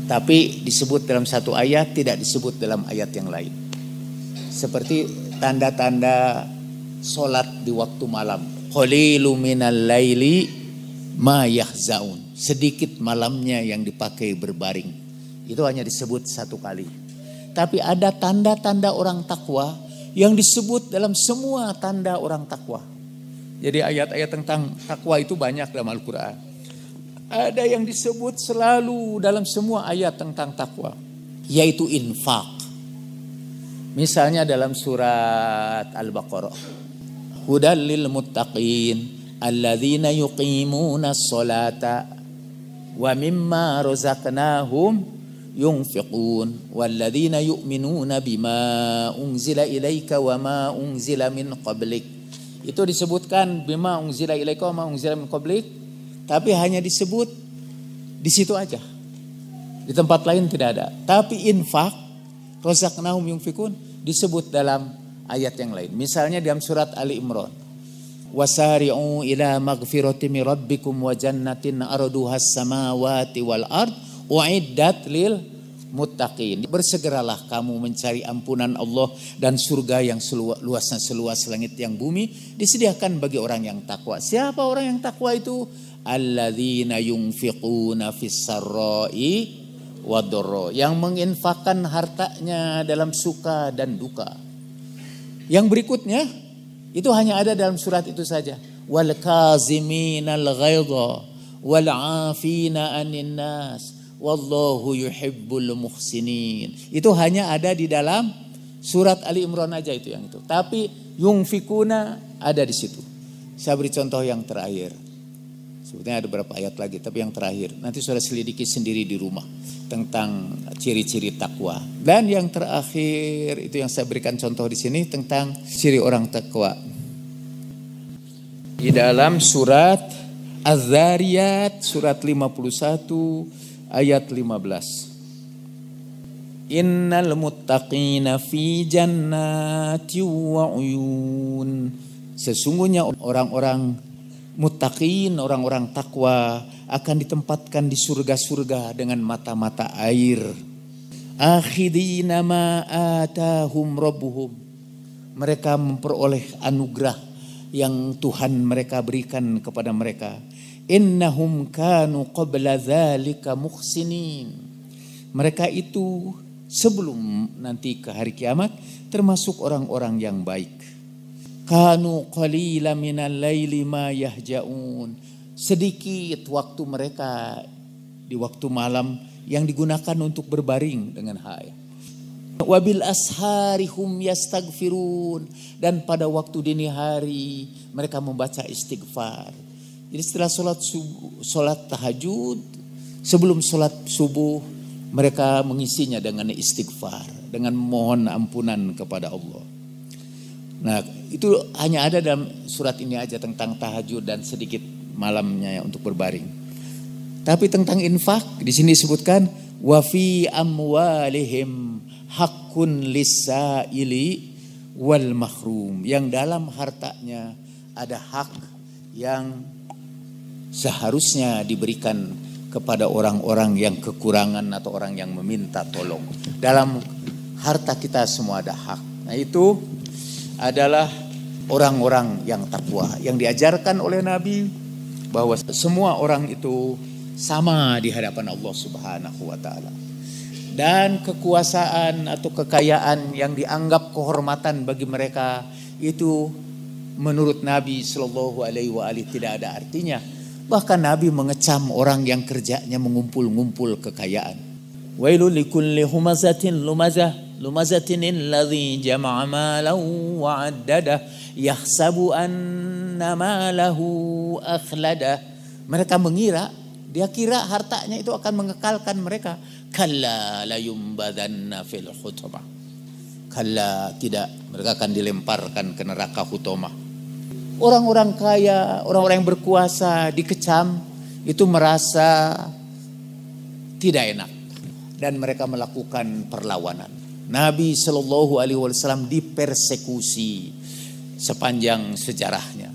Tapi disebut dalam satu ayat tidak disebut dalam ayat yang lain. Seperti tanda-tanda Solat di waktu malam. Qalilu minal laili ma yahzaun. Sedikit malamnya yang dipakai berbaring. Itu hanya disebut satu kali. Tapi ada tanda-tanda orang takwa yang disebut dalam semua tanda orang takwa. Jadi ayat-ayat tentang takwa itu banyak dalam Al-Quran. Ada yang disebut selalu dalam semua ayat tentang takwa. Yaitu infak. Misalnya dalam surat Al-Baqarah al-muttaqin alladzina yuqimuna sholata wa mimma razaqnahum yunfiqun walladzina yu'minuna bima unzila ilaika wa ma unzila min qablik itu disebutkan bima unzila ilaika wa ma unzila min qablik tapi hanya disebut di situ aja di tempat lain tidak ada tapi infak razaqnahum yunfiqun disebut dalam ayat yang lain. Misalnya dalam surat Ali Imran. Wasari'u ila maghfirati min rabbikum wa jannatin arduhas samawati wal ard wa'iddat lil muttaqin. Bersegeralah kamu mencari ampunan Allah dan surga yang seluas, luasnya seluas langit yang bumi disediakan bagi orang yang takwa. Siapa orang yang takwa itu? Alladzina yunfiquna fis sarai yang menginfakkan hartanya dalam suka dan duka yang berikutnya itu hanya ada dalam surat itu saja. Wal kaziminal ghaidha wal afina anin nas wallahu yuhibbul muhsinin. Itu hanya ada di dalam surat Ali Imran aja itu yang itu. Tapi yungfikuna ada di situ. Saya beri contoh yang terakhir. Sebetulnya ada beberapa ayat lagi, tapi yang terakhir. Nanti saudara selidiki sendiri di rumah tentang ciri-ciri takwa. Dan yang terakhir itu yang saya berikan contoh di sini tentang ciri orang takwa. Di dalam surat Az-Zariyat surat 51 ayat 15. Innal muttaqina fi jannati wa uyun. Sesungguhnya orang-orang Mutakin orang-orang takwa akan ditempatkan di surga-surga dengan mata-mata air. Akhidina ma'atahum atahum rabbuhum. Mereka memperoleh anugerah yang Tuhan mereka berikan kepada mereka. Innahum kanu qabla dzalika muhsinin. Mereka itu sebelum nanti ke hari kiamat termasuk orang-orang yang baik. Kanu qalila minal laili ma yahjaun. Sedikit waktu mereka di waktu malam yang digunakan untuk berbaring dengan hai Wabil ashari hum yastagfirun. Dan pada waktu dini hari mereka membaca istighfar. Jadi setelah salat subuh, salat tahajud, sebelum salat subuh mereka mengisinya dengan istighfar. Dengan mohon ampunan kepada Allah. Nah itu hanya ada dalam surat ini aja tentang tahajud dan sedikit malamnya ya, untuk berbaring. Tapi tentang infak di sini disebutkan wa fi amwalihim hakun lisa ili wal mahrum yang dalam hartanya ada hak yang seharusnya diberikan kepada orang-orang yang kekurangan atau orang yang meminta tolong. Dalam harta kita semua ada hak. Nah, itu adalah orang-orang yang takwa yang diajarkan oleh Nabi bahwa semua orang itu sama di hadapan Allah Subhanahu wa taala. Dan kekuasaan atau kekayaan yang dianggap kehormatan bagi mereka itu menurut Nabi Shallallahu alaihi wasallam tidak ada artinya. Bahkan Nabi mengecam orang yang kerjanya mengumpul-ngumpul kekayaan. Wailul likulli humazatin lumazah لمزة الذي جمع مالا وعدده يحسب أن ماله أخلده mereka mengira dia kira hartanya itu akan mengekalkan mereka kalla layumbadanna fil hutamah kalla tidak mereka akan dilemparkan ke neraka hutoma. orang-orang kaya orang-orang yang berkuasa dikecam itu merasa tidak enak dan mereka melakukan perlawanan Nabi Shallallahu Alaihi Wasallam dipersekusi sepanjang sejarahnya.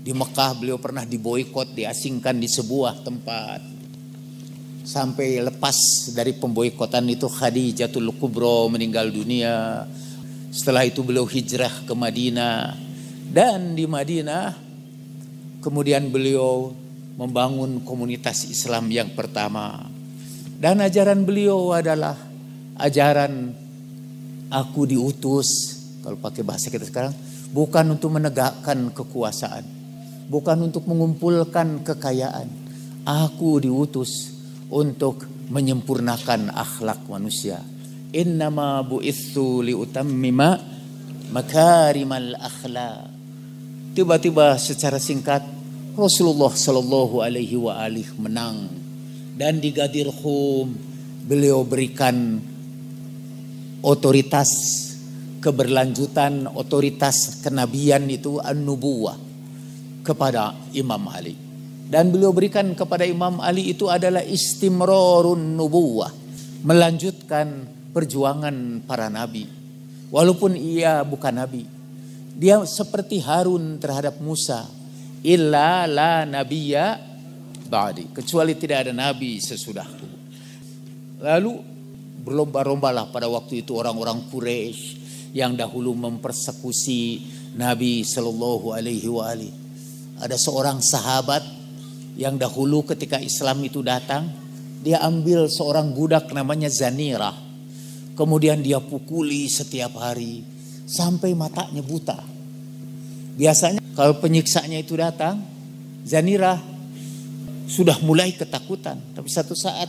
Di Mekah beliau pernah diboikot diasingkan di sebuah tempat. Sampai lepas dari pemboikotan itu Khadijatul Kubro meninggal dunia. Setelah itu beliau hijrah ke Madinah. Dan di Madinah kemudian beliau membangun komunitas Islam yang pertama. Dan ajaran beliau adalah ajaran Aku diutus, kalau pakai bahasa kita sekarang, bukan untuk menegakkan kekuasaan, bukan untuk mengumpulkan kekayaan. Aku diutus untuk menyempurnakan akhlak manusia. Innama bu'ithu liutammima makarimal akhlak. Tiba-tiba secara singkat Rasulullah Shallallahu Alaihi Wasallam menang dan di Gadir Khum beliau berikan otoritas keberlanjutan otoritas kenabian itu an-nubuwah kepada Imam Ali dan beliau berikan kepada Imam Ali itu adalah istimrarun nubuwah melanjutkan perjuangan para nabi walaupun ia bukan nabi dia seperti Harun terhadap Musa illa la nabiyya ba'di kecuali tidak ada nabi sesudahku lalu berlomba lomba lah pada waktu itu orang-orang Quraisy yang dahulu mempersekusi Nabi Shallallahu Alaihi Wasallam. Ada seorang sahabat yang dahulu ketika Islam itu datang, dia ambil seorang budak namanya Zanira. Kemudian dia pukuli setiap hari sampai matanya buta. Biasanya kalau penyiksanya itu datang, Zanira sudah mulai ketakutan. Tapi satu saat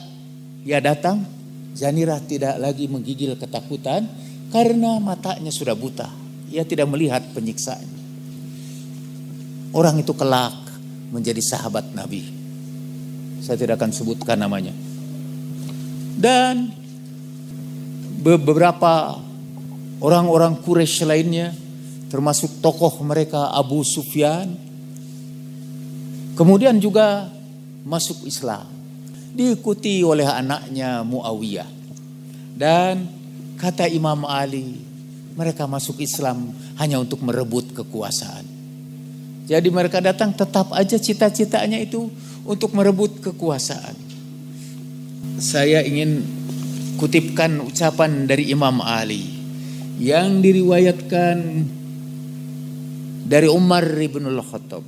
dia datang, Janirah tidak lagi menggigil ketakutan karena matanya sudah buta. Ia tidak melihat penyiksaan. Orang itu kelak menjadi sahabat Nabi. Saya tidak akan sebutkan namanya. Dan beberapa orang-orang Quraisy lainnya termasuk tokoh mereka Abu Sufyan kemudian juga masuk Islam diikuti oleh anaknya Muawiyah. Dan kata Imam Ali, mereka masuk Islam hanya untuk merebut kekuasaan. Jadi mereka datang tetap aja cita-citanya itu untuk merebut kekuasaan. Saya ingin kutipkan ucapan dari Imam Ali yang diriwayatkan dari Umar bin Al-Khattab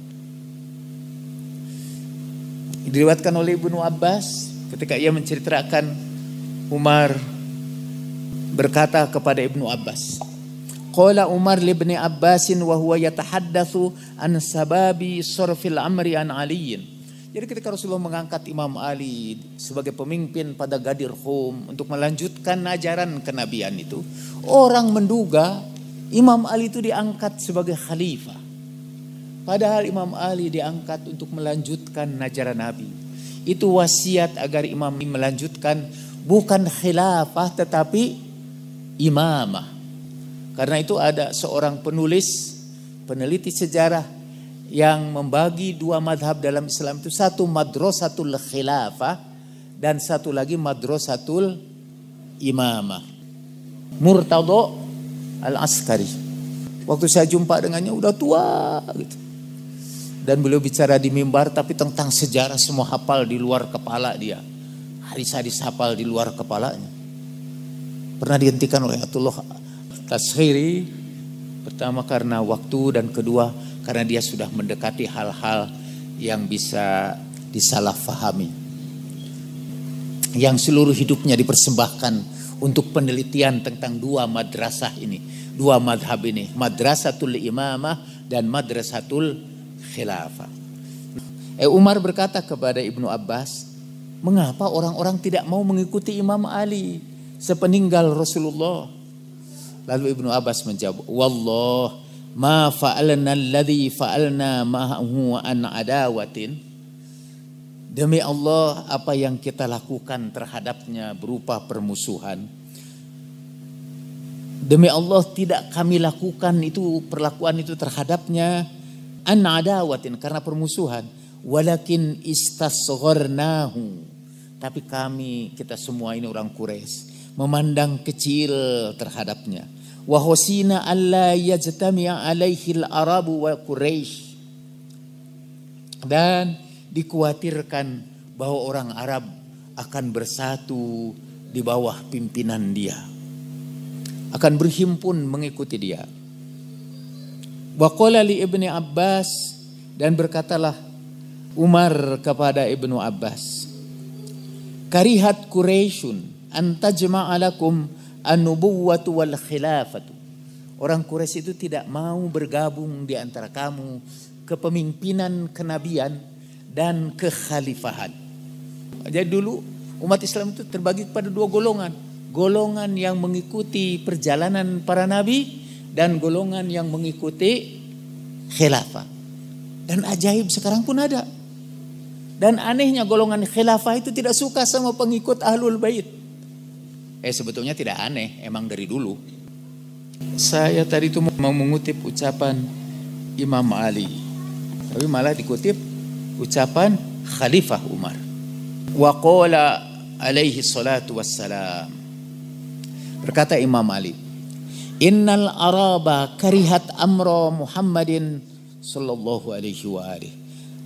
Diriwatkan oleh Ibnu Abbas ketika ia menceritakan Umar berkata kepada Ibnu Abbas. Qala Umar li Ibnu Abbasin wa huwa an sababi sarfil amri an aliyin. Jadi ketika Rasulullah mengangkat Imam Ali sebagai pemimpin pada Gadir Hum untuk melanjutkan ajaran kenabian itu, orang menduga Imam Ali itu diangkat sebagai khalifah. Padahal Imam Ali diangkat untuk melanjutkan najaran Nabi. Itu wasiat agar imam melanjutkan bukan khilafah tetapi imamah. Karena itu ada seorang penulis, peneliti sejarah yang membagi dua madhab dalam Islam itu satu madrasatul khilafah dan satu lagi madrasatul imamah. Murtado Al-Askari. Waktu saya jumpa dengannya udah tua gitu dan beliau bicara di mimbar tapi tentang sejarah semua hafal di luar kepala dia. Hadis-hadis hafal di luar kepalanya. Pernah dihentikan oleh Atullah Tashiri pertama karena waktu dan kedua karena dia sudah mendekati hal-hal yang bisa disalahfahami. Yang seluruh hidupnya dipersembahkan untuk penelitian tentang dua madrasah ini, dua madhab ini, madrasatul imamah dan madrasatul khilafah. Eh Umar berkata kepada Ibnu Abbas, mengapa orang-orang tidak mau mengikuti Imam Ali sepeninggal Rasulullah? Lalu Ibnu Abbas menjawab, "Wallah, ma fa'alna alladhi fa'alna ma'ahu an adawatin." Demi Allah, apa yang kita lakukan terhadapnya berupa permusuhan. Demi Allah, tidak kami lakukan itu perlakuan itu terhadapnya an adawatin karena permusuhan walakin istasghornahu tapi kami kita semua ini orang Quraisy memandang kecil terhadapnya wa husina alla yajtami'a alaihi al-arabu wa Quraisy dan dikhawatirkan bahwa orang Arab akan bersatu di bawah pimpinan dia akan berhimpun mengikuti dia Waqala li Ibni Abbas dan berkatalah Umar kepada Ibnu Abbas. Karihat Quraisyun antajma'alakum an-nubuwwatu wal khilafatu. Orang Quraisy itu tidak mau bergabung di antara kamu kepemimpinan kenabian dan kekhalifahan. Jadi dulu umat Islam itu terbagi kepada dua golongan. Golongan yang mengikuti perjalanan para nabi dan golongan yang mengikuti khilafah. Dan ajaib sekarang pun ada. Dan anehnya golongan khilafah itu tidak suka sama pengikut ahlul bait. Eh sebetulnya tidak aneh, emang dari dulu. Saya tadi itu mau mengutip ucapan Imam Ali. Tapi malah dikutip ucapan Khalifah Umar. Wa qala alaihi salatu wassalam. Berkata Imam Ali, إن الأراب كرهت أمر محمد صلى الله عليه وآله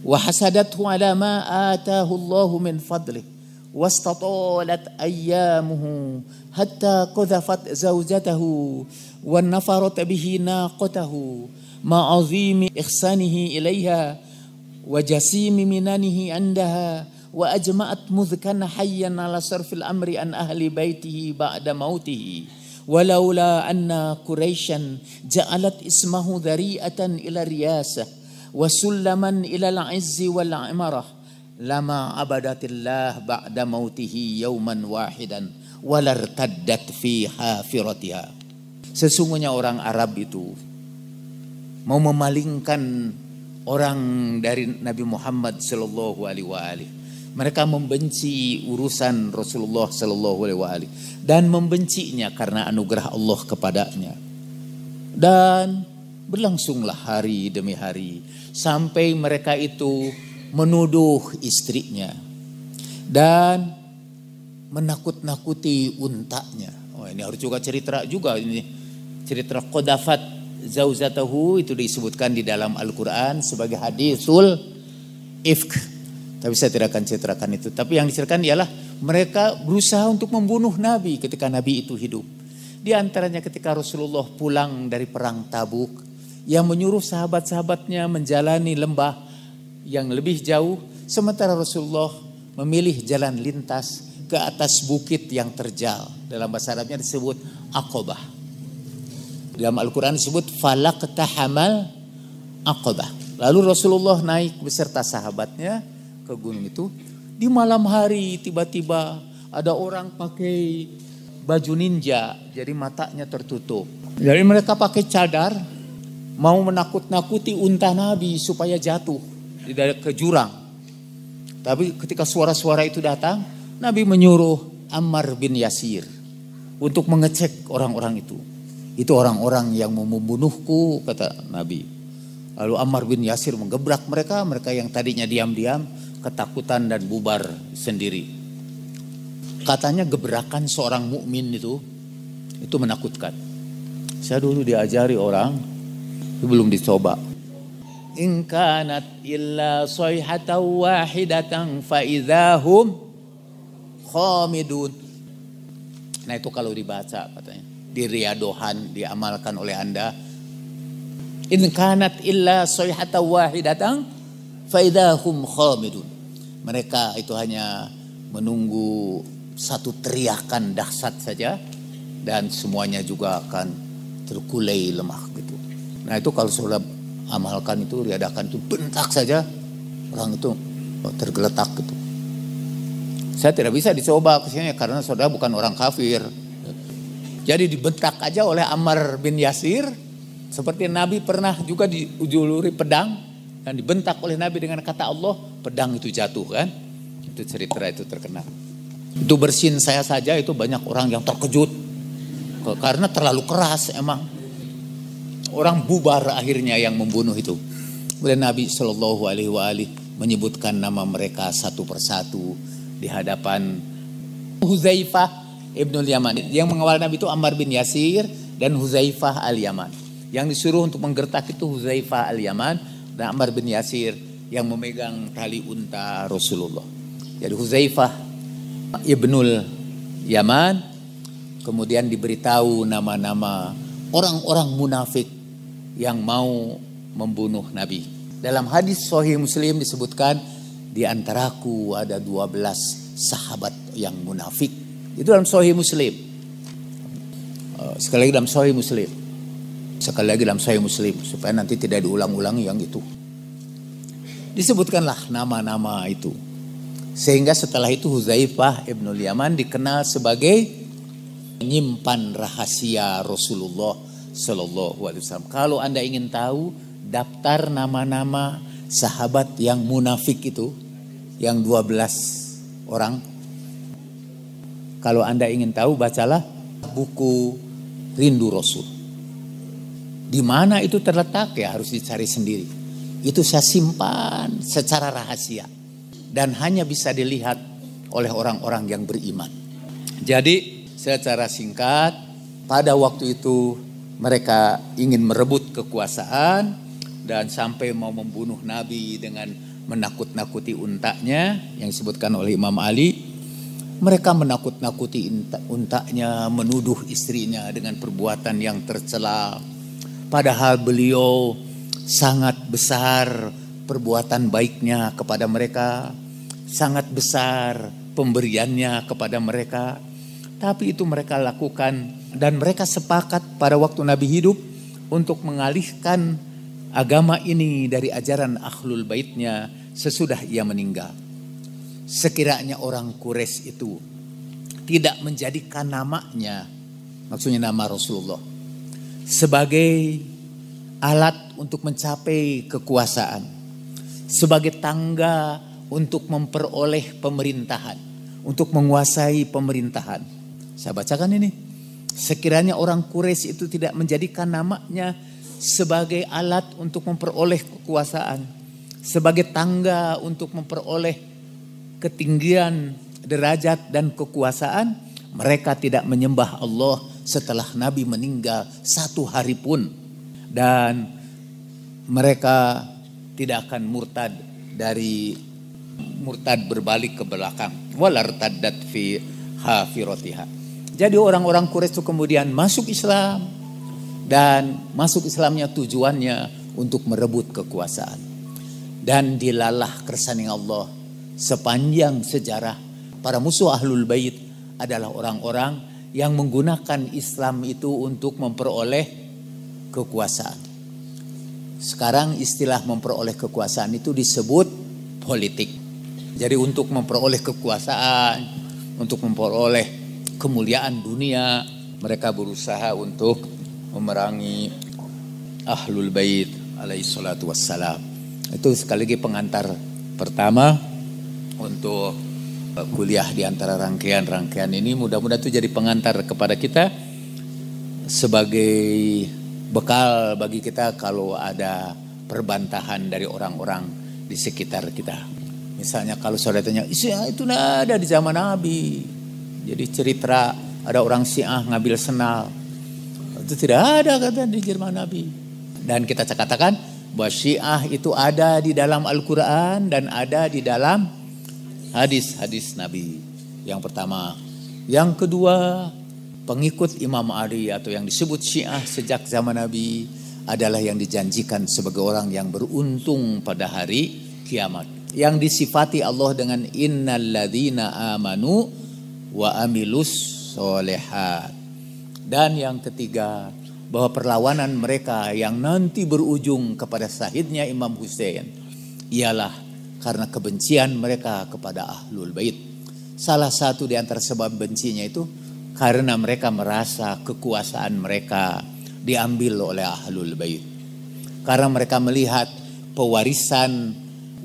وحسدته على ما آتاه الله من فضله واستطالت أيامه حتى قذفت زوجته ونفرت به ناقته مع عظيم إحسانه إليها وجسيم مننه عندها وأجمعت مذكا حيا على صرف الأمر عن أهل بيته بعد موته walaula anna quraisyan ja'alat ismahu dhari'atan ila riyasah wa sullaman ila al-'izzi wal 'imarah lama abadatillah ba'da mautihi yauman wahidan walartaddat fi hafiratiha sesungguhnya orang Arab itu mau memalingkan orang dari Nabi Muhammad sallallahu alaihi mereka membenci urusan Rasulullah Shallallahu Alaihi Wasallam dan membencinya karena anugerah Allah kepadanya. Dan berlangsunglah hari demi hari sampai mereka itu menuduh istrinya dan menakut-nakuti untaknya. Oh, ini harus juga cerita juga ini cerita kodafat Zauzatahu itu disebutkan di dalam Al-Quran sebagai hadisul ifk tapi saya tidak akan ceritakan itu. Tapi yang diceritakan ialah mereka berusaha untuk membunuh Nabi ketika Nabi itu hidup. Di antaranya ketika Rasulullah pulang dari perang Tabuk yang menyuruh sahabat-sahabatnya menjalani lembah yang lebih jauh sementara Rasulullah memilih jalan lintas ke atas bukit yang terjal. Dalam bahasa Arabnya disebut akobah. Dalam Al-Quran disebut falak tahamal akobah. Lalu Rasulullah naik beserta sahabatnya ke gunung itu. Di malam hari tiba-tiba ada orang pakai baju ninja, jadi matanya tertutup. Jadi mereka pakai cadar, mau menakut-nakuti unta Nabi supaya jatuh ke jurang. Tapi ketika suara-suara itu datang, Nabi menyuruh Ammar bin Yasir untuk mengecek orang-orang itu. Itu orang-orang yang mau membunuhku, kata Nabi. Lalu Ammar bin Yasir menggebrak mereka, mereka yang tadinya diam-diam ketakutan dan bubar sendiri. Katanya gebrakan seorang mukmin itu itu menakutkan. Saya dulu diajari orang itu belum dicoba. In kanat illa sayhatan wahidatan fa idzahum khamidun. Nah itu kalau dibaca katanya di riadohan diamalkan oleh Anda. In kanat illa sayhatan wahidatan faidahum khamidun. Mereka itu hanya menunggu satu teriakan dahsyat saja dan semuanya juga akan terkulai lemah gitu. Nah itu kalau sudah amalkan itu diadakan itu bentak saja orang itu tergeletak gitu. Saya tidak bisa dicoba ke karena saudara bukan orang kafir. Jadi dibentak aja oleh Amr bin Yasir seperti Nabi pernah juga diujuluri pedang dan dibentak oleh Nabi dengan kata Allah, pedang itu jatuh kan? Itu cerita itu terkenal. Itu bersin saya saja itu banyak orang yang terkejut karena terlalu keras emang. Orang bubar akhirnya yang membunuh itu. Kemudian Nabi Shallallahu Alaihi Wasallam menyebutkan nama mereka satu persatu di hadapan Huzaifah Ibnul Yaman. Yang mengawal Nabi itu Ammar bin Yasir dan Huzaifah Al Yaman. Yang disuruh untuk menggertak itu Huzaifah Al Yaman dan Ammar bin Yasir yang memegang tali unta Rasulullah. Jadi Huzaifah Ibnul Yaman kemudian diberitahu nama-nama orang-orang munafik yang mau membunuh Nabi. Dalam hadis Sahih Muslim disebutkan di antaraku ada 12 sahabat yang munafik. Itu dalam Sahih Muslim. Eh, sekali lagi dalam Sahih Muslim. Sekali lagi dalam saya Muslim supaya nanti tidak diulang-ulang yang itu. Disebutkanlah nama-nama itu. Sehingga setelah itu Huzaifah Ibnul Yaman dikenal sebagai penyimpan rahasia Rasulullah Shallallahu Alaihi Wasallam. Kalau anda ingin tahu daftar nama-nama sahabat yang munafik itu, yang 12 orang. Kalau anda ingin tahu bacalah buku Rindu Rasul. Di mana itu terletak ya harus dicari sendiri. Itu saya simpan secara rahasia dan hanya bisa dilihat oleh orang-orang yang beriman. Jadi secara singkat pada waktu itu mereka ingin merebut kekuasaan dan sampai mau membunuh Nabi dengan menakut-nakuti untaknya yang disebutkan oleh Imam Ali mereka menakut-nakuti untaknya, menuduh istrinya dengan perbuatan yang tercela, Padahal beliau sangat besar perbuatan baiknya kepada mereka, sangat besar pemberiannya kepada mereka. Tapi itu mereka lakukan dan mereka sepakat pada waktu Nabi hidup untuk mengalihkan agama ini dari ajaran ahlul baitnya sesudah ia meninggal. Sekiranya orang Quraisy itu tidak menjadikan namanya, maksudnya nama Rasulullah, sebagai alat untuk mencapai kekuasaan, sebagai tangga untuk memperoleh pemerintahan, untuk menguasai pemerintahan. Saya bacakan ini. Sekiranya orang Quraisy itu tidak menjadikan namanya sebagai alat untuk memperoleh kekuasaan, sebagai tangga untuk memperoleh ketinggian derajat dan kekuasaan, mereka tidak menyembah Allah setelah Nabi meninggal satu hari pun. Dan mereka tidak akan murtad dari murtad berbalik ke belakang. Jadi orang-orang Quraisy itu kemudian masuk Islam dan masuk Islamnya tujuannya untuk merebut kekuasaan. Dan dilalah kersaning Allah sepanjang sejarah para musuh Ahlul Bait adalah orang-orang yang menggunakan Islam itu untuk memperoleh kekuasaan. Sekarang istilah memperoleh kekuasaan itu disebut politik. Jadi untuk memperoleh kekuasaan, untuk memperoleh kemuliaan dunia, mereka berusaha untuk memerangi ahlul bait alaihi salatu wassalam. Itu sekali lagi pengantar pertama untuk kuliah di antara rangkaian-rangkaian ini mudah-mudahan itu jadi pengantar kepada kita sebagai bekal bagi kita kalau ada perbantahan dari orang-orang di sekitar kita. Misalnya kalau saudara tanya, ya, itu ada di zaman Nabi. Jadi cerita ada orang Syiah ngambil senal. Itu tidak ada kata di Jerman Nabi. Dan kita katakan bahwa Syiah itu ada di dalam Al-Quran dan ada di dalam hadis-hadis Nabi. Yang pertama, yang kedua, pengikut Imam Ali atau yang disebut Syiah sejak zaman Nabi adalah yang dijanjikan sebagai orang yang beruntung pada hari kiamat. Yang disifati Allah dengan innalladzina amanu wa amilus solehat. Dan yang ketiga, bahwa perlawanan mereka yang nanti berujung kepada sahidnya Imam Hussein ialah karena kebencian mereka kepada ahlul bait. Salah satu di antara sebab bencinya itu karena mereka merasa kekuasaan mereka diambil oleh ahlul bait. Karena mereka melihat pewarisan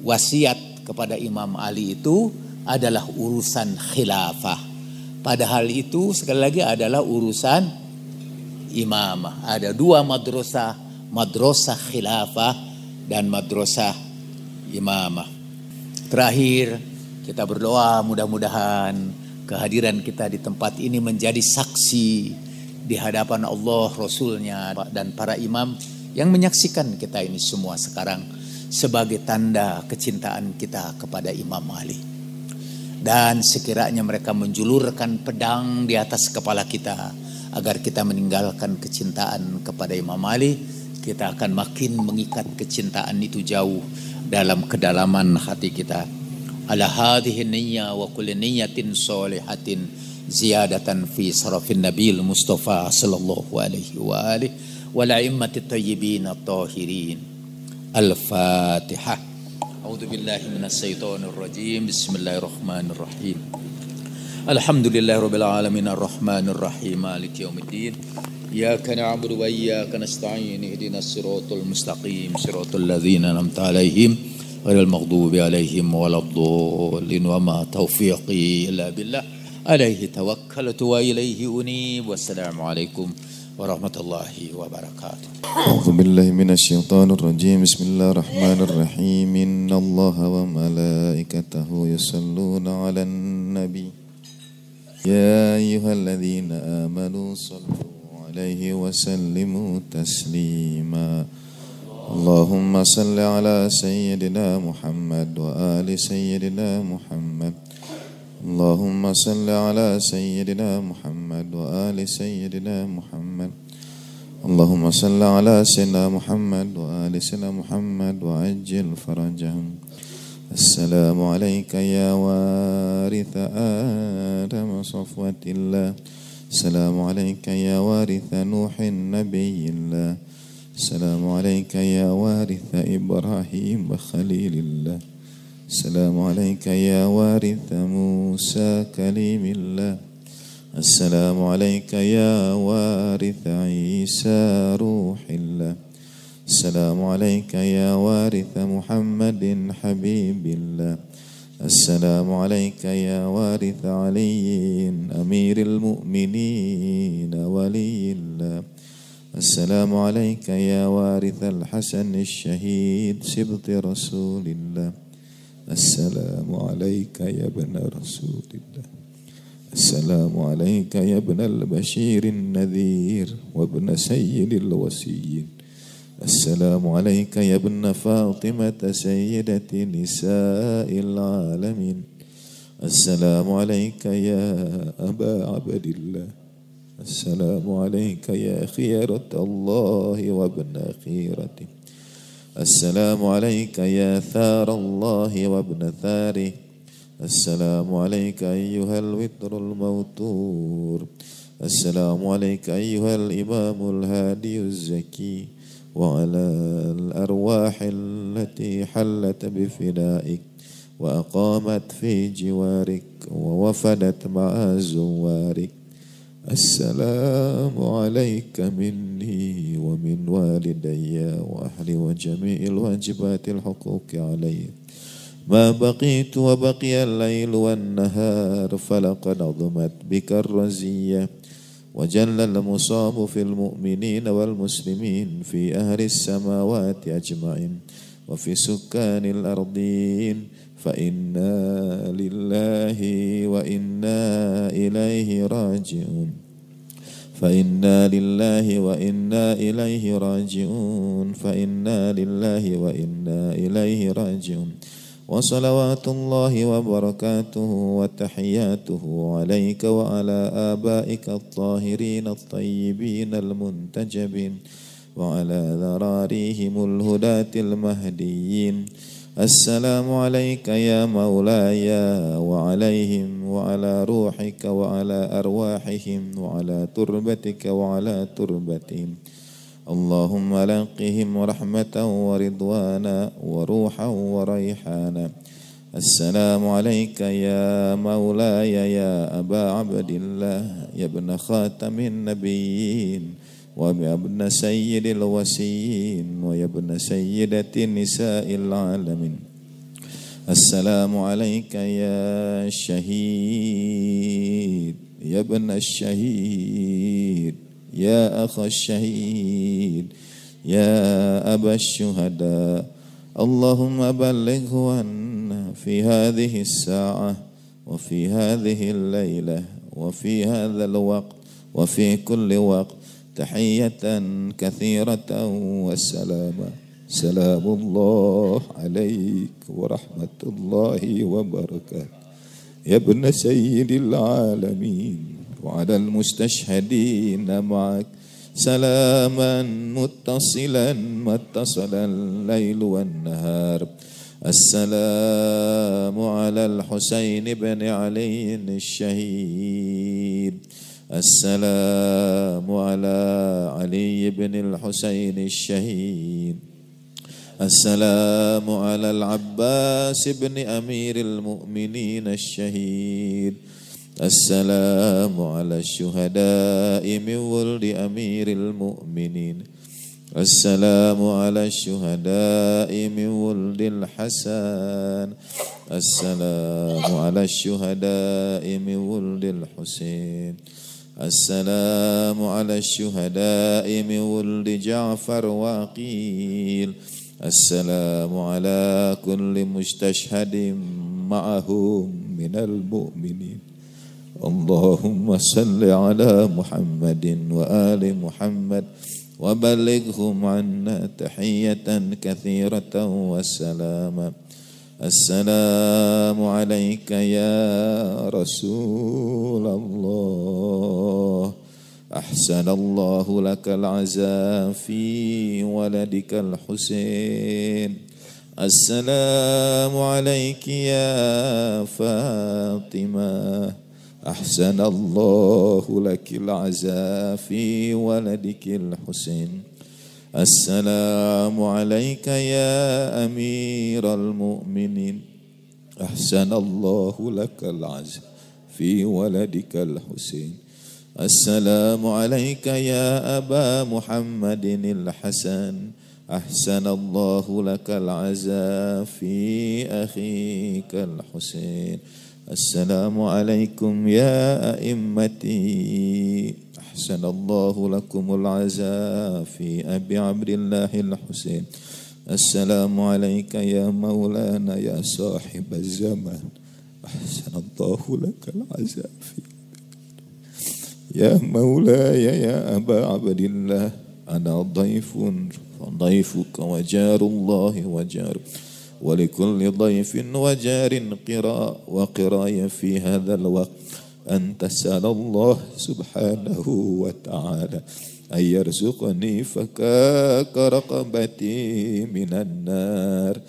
wasiat kepada Imam Ali itu adalah urusan khilafah. Padahal itu sekali lagi adalah urusan imam. Ada dua madrasah, madrasah khilafah dan madrasah imamah. Terakhir, kita berdoa mudah-mudahan kehadiran kita di tempat ini menjadi saksi di hadapan Allah, Rasulnya, dan para imam yang menyaksikan kita ini semua sekarang sebagai tanda kecintaan kita kepada Imam Ali. Dan sekiranya mereka menjulurkan pedang di atas kepala kita agar kita meninggalkan kecintaan kepada Imam Ali, kita akan makin mengikat kecintaan itu jauh dalam kedalaman hati kita ala hadhihi niyya wa kulli niyyatin solihatin ziyadatan fi sarafin nabil mustafa sallallahu alaihi wa alihi wal a'immati tayyibin tahirin al fatiha a'udzu billahi minas syaitonir rajim bismillahirrahmanirrahim alhamdulillahi rabbil alamin arrahmanirrahim maliki yaumiddin إياك نعبد وإياك نستعين اهدنا الصراط المستقيم صراط الذين أنعمت عليهم غير المغضوب عليهم ولا الضالين وما توفيقي إلا بالله عليه توكلت وإليه أنيب والسلام عليكم ورحمة الله وبركاته أعوذ بالله من الشيطان الرجيم بسم الله الرحمن الرحيم إن الله وملائكته يصلون على النبي يا أيها الذين آمنوا صلوا عليه وسلموا تسليما اللهم صل على سيدنا محمد وآل سيدنا محمد اللهم صل على سيدنا محمد وآل سيدنا محمد اللهم صل على سيدنا محمد وآل سيدنا محمد وعجل فرجهم السلام عليك يا وارث آدم صفوة الله السلام عليك يا وارث نوح نبي الله السلام عليك يا وارث إبراهيم خليل الله السلام عليك يا وارث موسى كليم الله السلام عليك يا وارث عيسى روح الله السلام عليك يا وارث محمد حبيب الله السلام عليك يا وارث علي أمير المؤمنين ولي الله السلام عليك يا وارث الحسن الشهيد سبط رسول الله السلام عليك يا ابن رسول الله السلام عليك يا ابن البشير النذير وابن سيد الوسيين السلام عليك يا ابن فاطمة سيدة نساء العالمين السلام عليك يا أبا عبد الله السلام عليك يا خيرة الله وابن خيرته السلام عليك يا ثار الله وابن ثاره السلام عليك أيها الوتر الموتور السلام عليك أيها الإمام الهادي الزكي وعلى الأرواح التي حلت بفدائك وأقامت في جوارك ووفدت مع زوارك السلام عليك مني ومن والدي وأهلي وجميع الواجبات الحقوق علي ما بقيت وبقي الليل والنهار فلقد عظمت بك الرزيه وجل المصاب في المؤمنين والمسلمين في أهل السماوات أجمعين وفي سكان الأرضين فإنا لله وإنا إليه راجعون فإنا لله وإنا إليه راجعون فإنا لله وإنا إليه راجعون وصلوات الله وبركاته وتحياته عليك وعلى آبائك الطاهرين الطيبين المنتجبين وعلى ذراريهم الهداة المهديين السلام عليك يا مولاي وعليهم وعلى روحك وعلى أرواحهم وعلى تربتك وعلى تربتهم اللهم لقهم رحمة ورضوانا وروحا وريحانا السلام عليك يا مولاي يا أبا عبد الله يا ابن خاتم النبيين وابن سيد الوسيين ويا ابن سيدة نساء العالمين السلام عليك يا الشهيد يا ابن الشهيد يا أخ الشهيد يا أبا الشهداء اللهم بلغه عنا في هذه الساعة وفي هذه الليلة وفي هذا الوقت وفي كل وقت تحية كثيرة وسلاما سلام الله عليك ورحمة الله وبركاته يا ابن سيد العالمين وعلى المستشهدين معك سلاما متصلا ما اتصل الليل والنهار السلام على الحسين بن علي الشهيد السلام على علي بن الحسين الشهيد السلام على العباس بن امير المؤمنين الشهيد السلام على الشهداء من ولد أمير المؤمنين السلام على الشهداء من ولد الحسن السلام على الشهداء من ولد الحسين السلام على الشهداء من ولد جعفر وقيل السلام على كل مستشهد معهم من المؤمنين اللهم صل على محمد وآل محمد وبلغهم عنا تحية كثيرة والسلام السلام عليك يا رسول الله أحسن الله لك العزاء في ولدك الحسين السلام عليك يا فاطمه أحسن الله لك العزاء في ولدك الحسين السلام عليك يا أمير المؤمنين أحسن الله لك العزاء في ولدك الحسين السلام عليك يا أبا محمد الحسن أحسن الله لك العزاء في أخيك الحسين السلام عليكم يا أئمتي أحسن الله لكم العزاء في أبي عبد الله الحسين السلام عليك يا مولانا يا صاحب الزمان أحسن الله لك العزاء في يا مولاي يا أبا عبد الله أنا ضيف ضيفك وجار الله وجارك ولكل ضيف وجار قراء وقراية في هذا الوقت أن تسأل الله سبحانه وتعالى أن يرزقني فكاك رقبتي من النار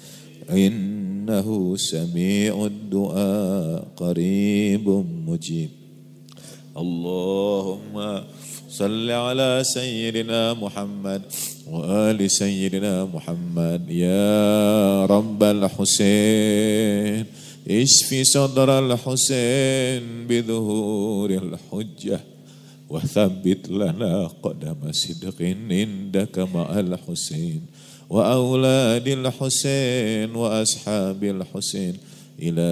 إنه سميع الدعاء قريب مجيب اللهم صل على سيدنا محمد وآل سيدنا محمد يا رب الحسين اشف صدر الحسين بظهور الحجة وثبت لنا قدم صدق عندك مع الحسين وأولاد الحسين وأصحاب الحسين إلى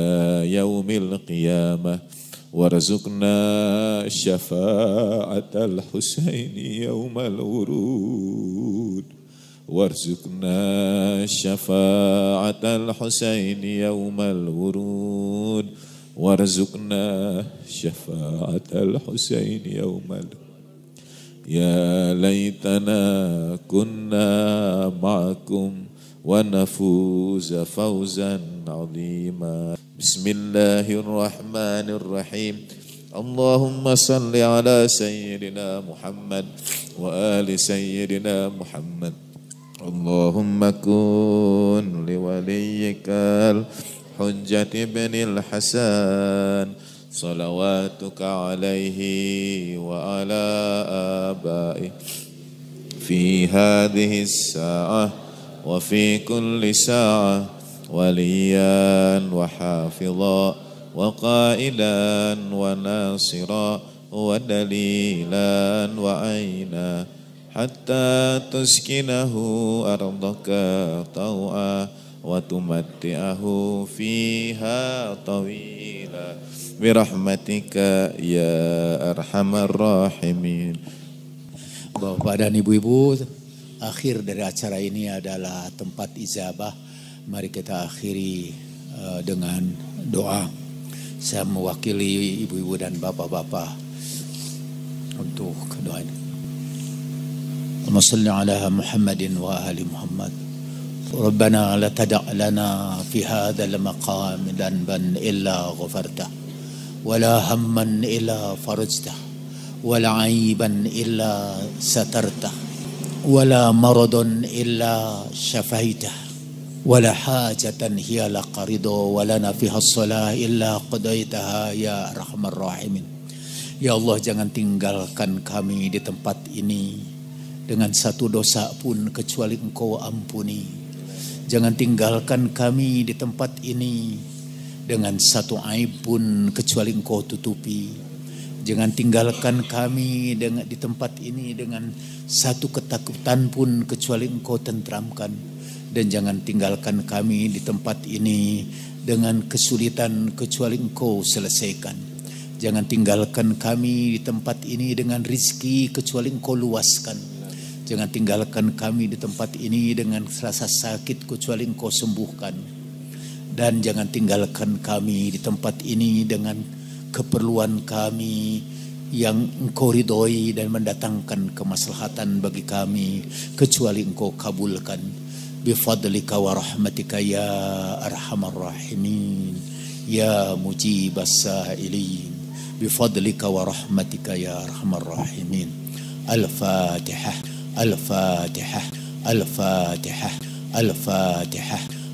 يوم القيامة وارزقنا شفاعة الحسين يوم الورود وارزقنا شفاعة الحسين يوم الورود وارزقنا شفاعة الحسين يوم الورود يا ليتنا كنا معكم ونفوز فوزا عظيما بسم الله الرحمن الرحيم اللهم صل على سيدنا محمد وآل سيدنا محمد اللهم كن لوليك الحجة بن الحسن صلواتك عليه وعلى آبائه في هذه الساعة وفي كل ساعة وليا وحافظا وقائدا وناصرا ودليلا وعينا حتى تسكنه أرضك طوعا وتمتعه فيها طويلا برحمتك يا أرحم الراحمين Bapak dan Ibu-Ibu, akhir dari acara ini adalah tempat izabah Mari kita akhiri dengan doa. Saya mewakili ibu-ibu dan bapak-bapak untuk doa ini. اللهم صل على محمد وآل محمد ربنا لا تدع لنا في هذا المقام ذنبا إلا غفرته ولا هما إلا فرجته ولا عيبا إلا سترته ولا مرض إلا شفيته ولا حاجة هي لك رضا ولنا فيها الصلاة إلا قضيتها يا رحم الراحمين يا Allah jangan tinggalkan kami di tempat ini dengan satu dosa pun kecuali engkau ampuni. Jangan tinggalkan kami di tempat ini dengan satu aib pun kecuali engkau tutupi. Jangan tinggalkan kami dengan, di tempat ini dengan satu ketakutan pun kecuali engkau tentramkan dan jangan tinggalkan kami di tempat ini dengan kesulitan kecuali engkau selesaikan. Jangan tinggalkan kami di tempat ini dengan rizki kecuali engkau luaskan. Jangan tinggalkan kami di tempat ini dengan rasa sakit kecuali engkau sembuhkan. Dan jangan tinggalkan kami di tempat ini dengan keperluan kami yang engkau ridhoi dan mendatangkan kemaslahatan bagi kami kecuali engkau kabulkan. بفضلك ورحمتك يا ارحم الراحمين يا مجيب السائلين بفضلك ورحمتك يا ارحم الراحمين الفاتحه الفاتحه الفاتحه الفاتحه, الفاتحة